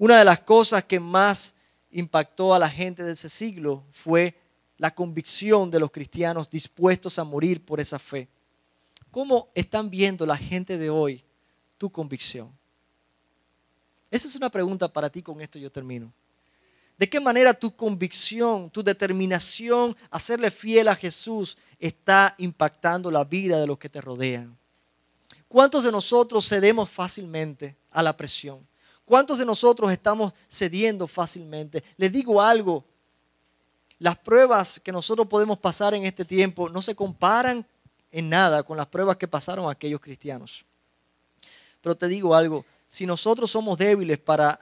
Una de las cosas que más impactó a la gente de ese siglo fue la convicción de los cristianos dispuestos a morir por esa fe. ¿Cómo están viendo la gente de hoy tu convicción? Esa es una pregunta para ti, con esto yo termino. ¿De qué manera tu convicción, tu determinación a serle fiel a Jesús está impactando la vida de los que te rodean? ¿Cuántos de nosotros cedemos fácilmente a la presión? ¿Cuántos de nosotros estamos cediendo fácilmente? Les digo algo, las pruebas que nosotros podemos pasar en este tiempo no se comparan en nada con las pruebas que pasaron aquellos cristianos. Pero te digo algo, si nosotros somos débiles para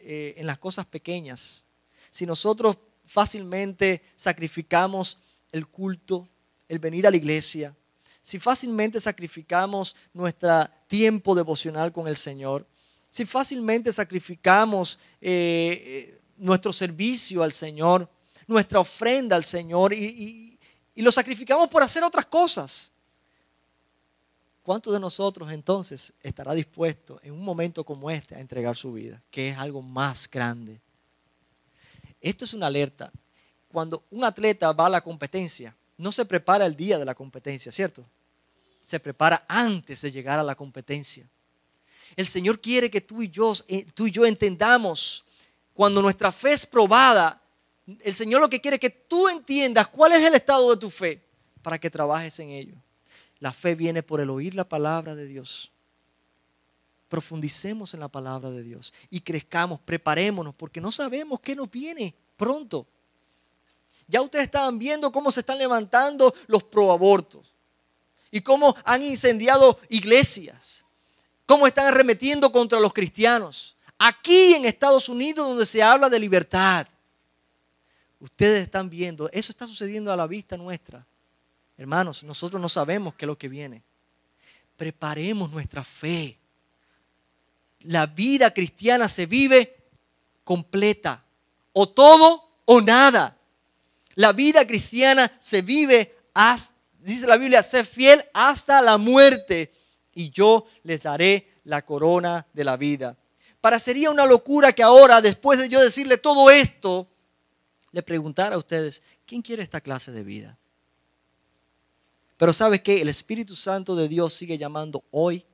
eh, en las cosas pequeñas, si nosotros fácilmente sacrificamos el culto, el venir a la iglesia, si fácilmente sacrificamos nuestro tiempo devocional con el Señor, si fácilmente sacrificamos eh, eh, nuestro servicio al Señor, nuestra ofrenda al Señor y, y lo sacrificamos por hacer otras cosas. ¿Cuántos de nosotros entonces estará dispuesto en un momento como este a entregar su vida, que es algo más grande? Esto es una alerta. Cuando un atleta va a la competencia, no se prepara el día de la competencia, ¿cierto? Se prepara antes de llegar a la competencia. El Señor quiere que tú y yo, eh, tú y yo entendamos cuando nuestra fe es probada. El Señor lo que quiere es que tú entiendas cuál es el estado de tu fe para que trabajes en ello. La fe viene por el oír la palabra de Dios. Profundicemos en la palabra de Dios y crezcamos, preparémonos, porque no sabemos qué nos viene pronto. Ya ustedes estaban viendo cómo se están levantando los proabortos y cómo han incendiado iglesias cómo están arremetiendo contra los cristianos. Aquí en Estados Unidos donde se habla de libertad. Ustedes están viendo, eso está sucediendo a la vista nuestra. Hermanos, nosotros no sabemos qué es lo que viene. Preparemos nuestra fe. La vida cristiana se vive completa. O todo o nada. La vida cristiana se vive, dice la Biblia, ser fiel hasta la muerte y yo les daré la corona de la vida. Para sería una locura que ahora, después de yo decirle todo esto, le preguntara a ustedes, ¿quién quiere esta clase de vida? Pero sabes que el Espíritu Santo de Dios sigue llamando hoy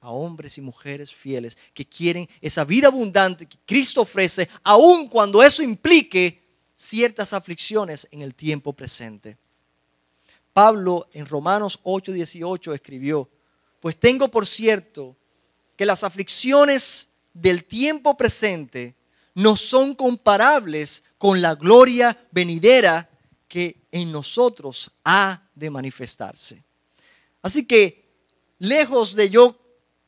a hombres y mujeres fieles que quieren esa vida abundante que Cristo ofrece, aun cuando eso implique ciertas aflicciones en el tiempo presente. Pablo en Romanos 8:18 escribió, pues tengo por cierto que las aflicciones del tiempo presente no son comparables con la gloria venidera que en nosotros ha de manifestarse. Así que, lejos de yo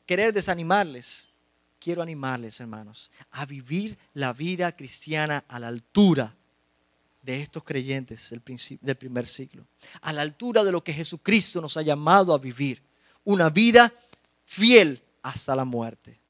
querer desanimarles, quiero animarles, hermanos, a vivir la vida cristiana a la altura de estos creyentes del, primer siglo, a la altura de lo que Jesucristo nos ha llamado a vivir una vida fiel hasta la muerte.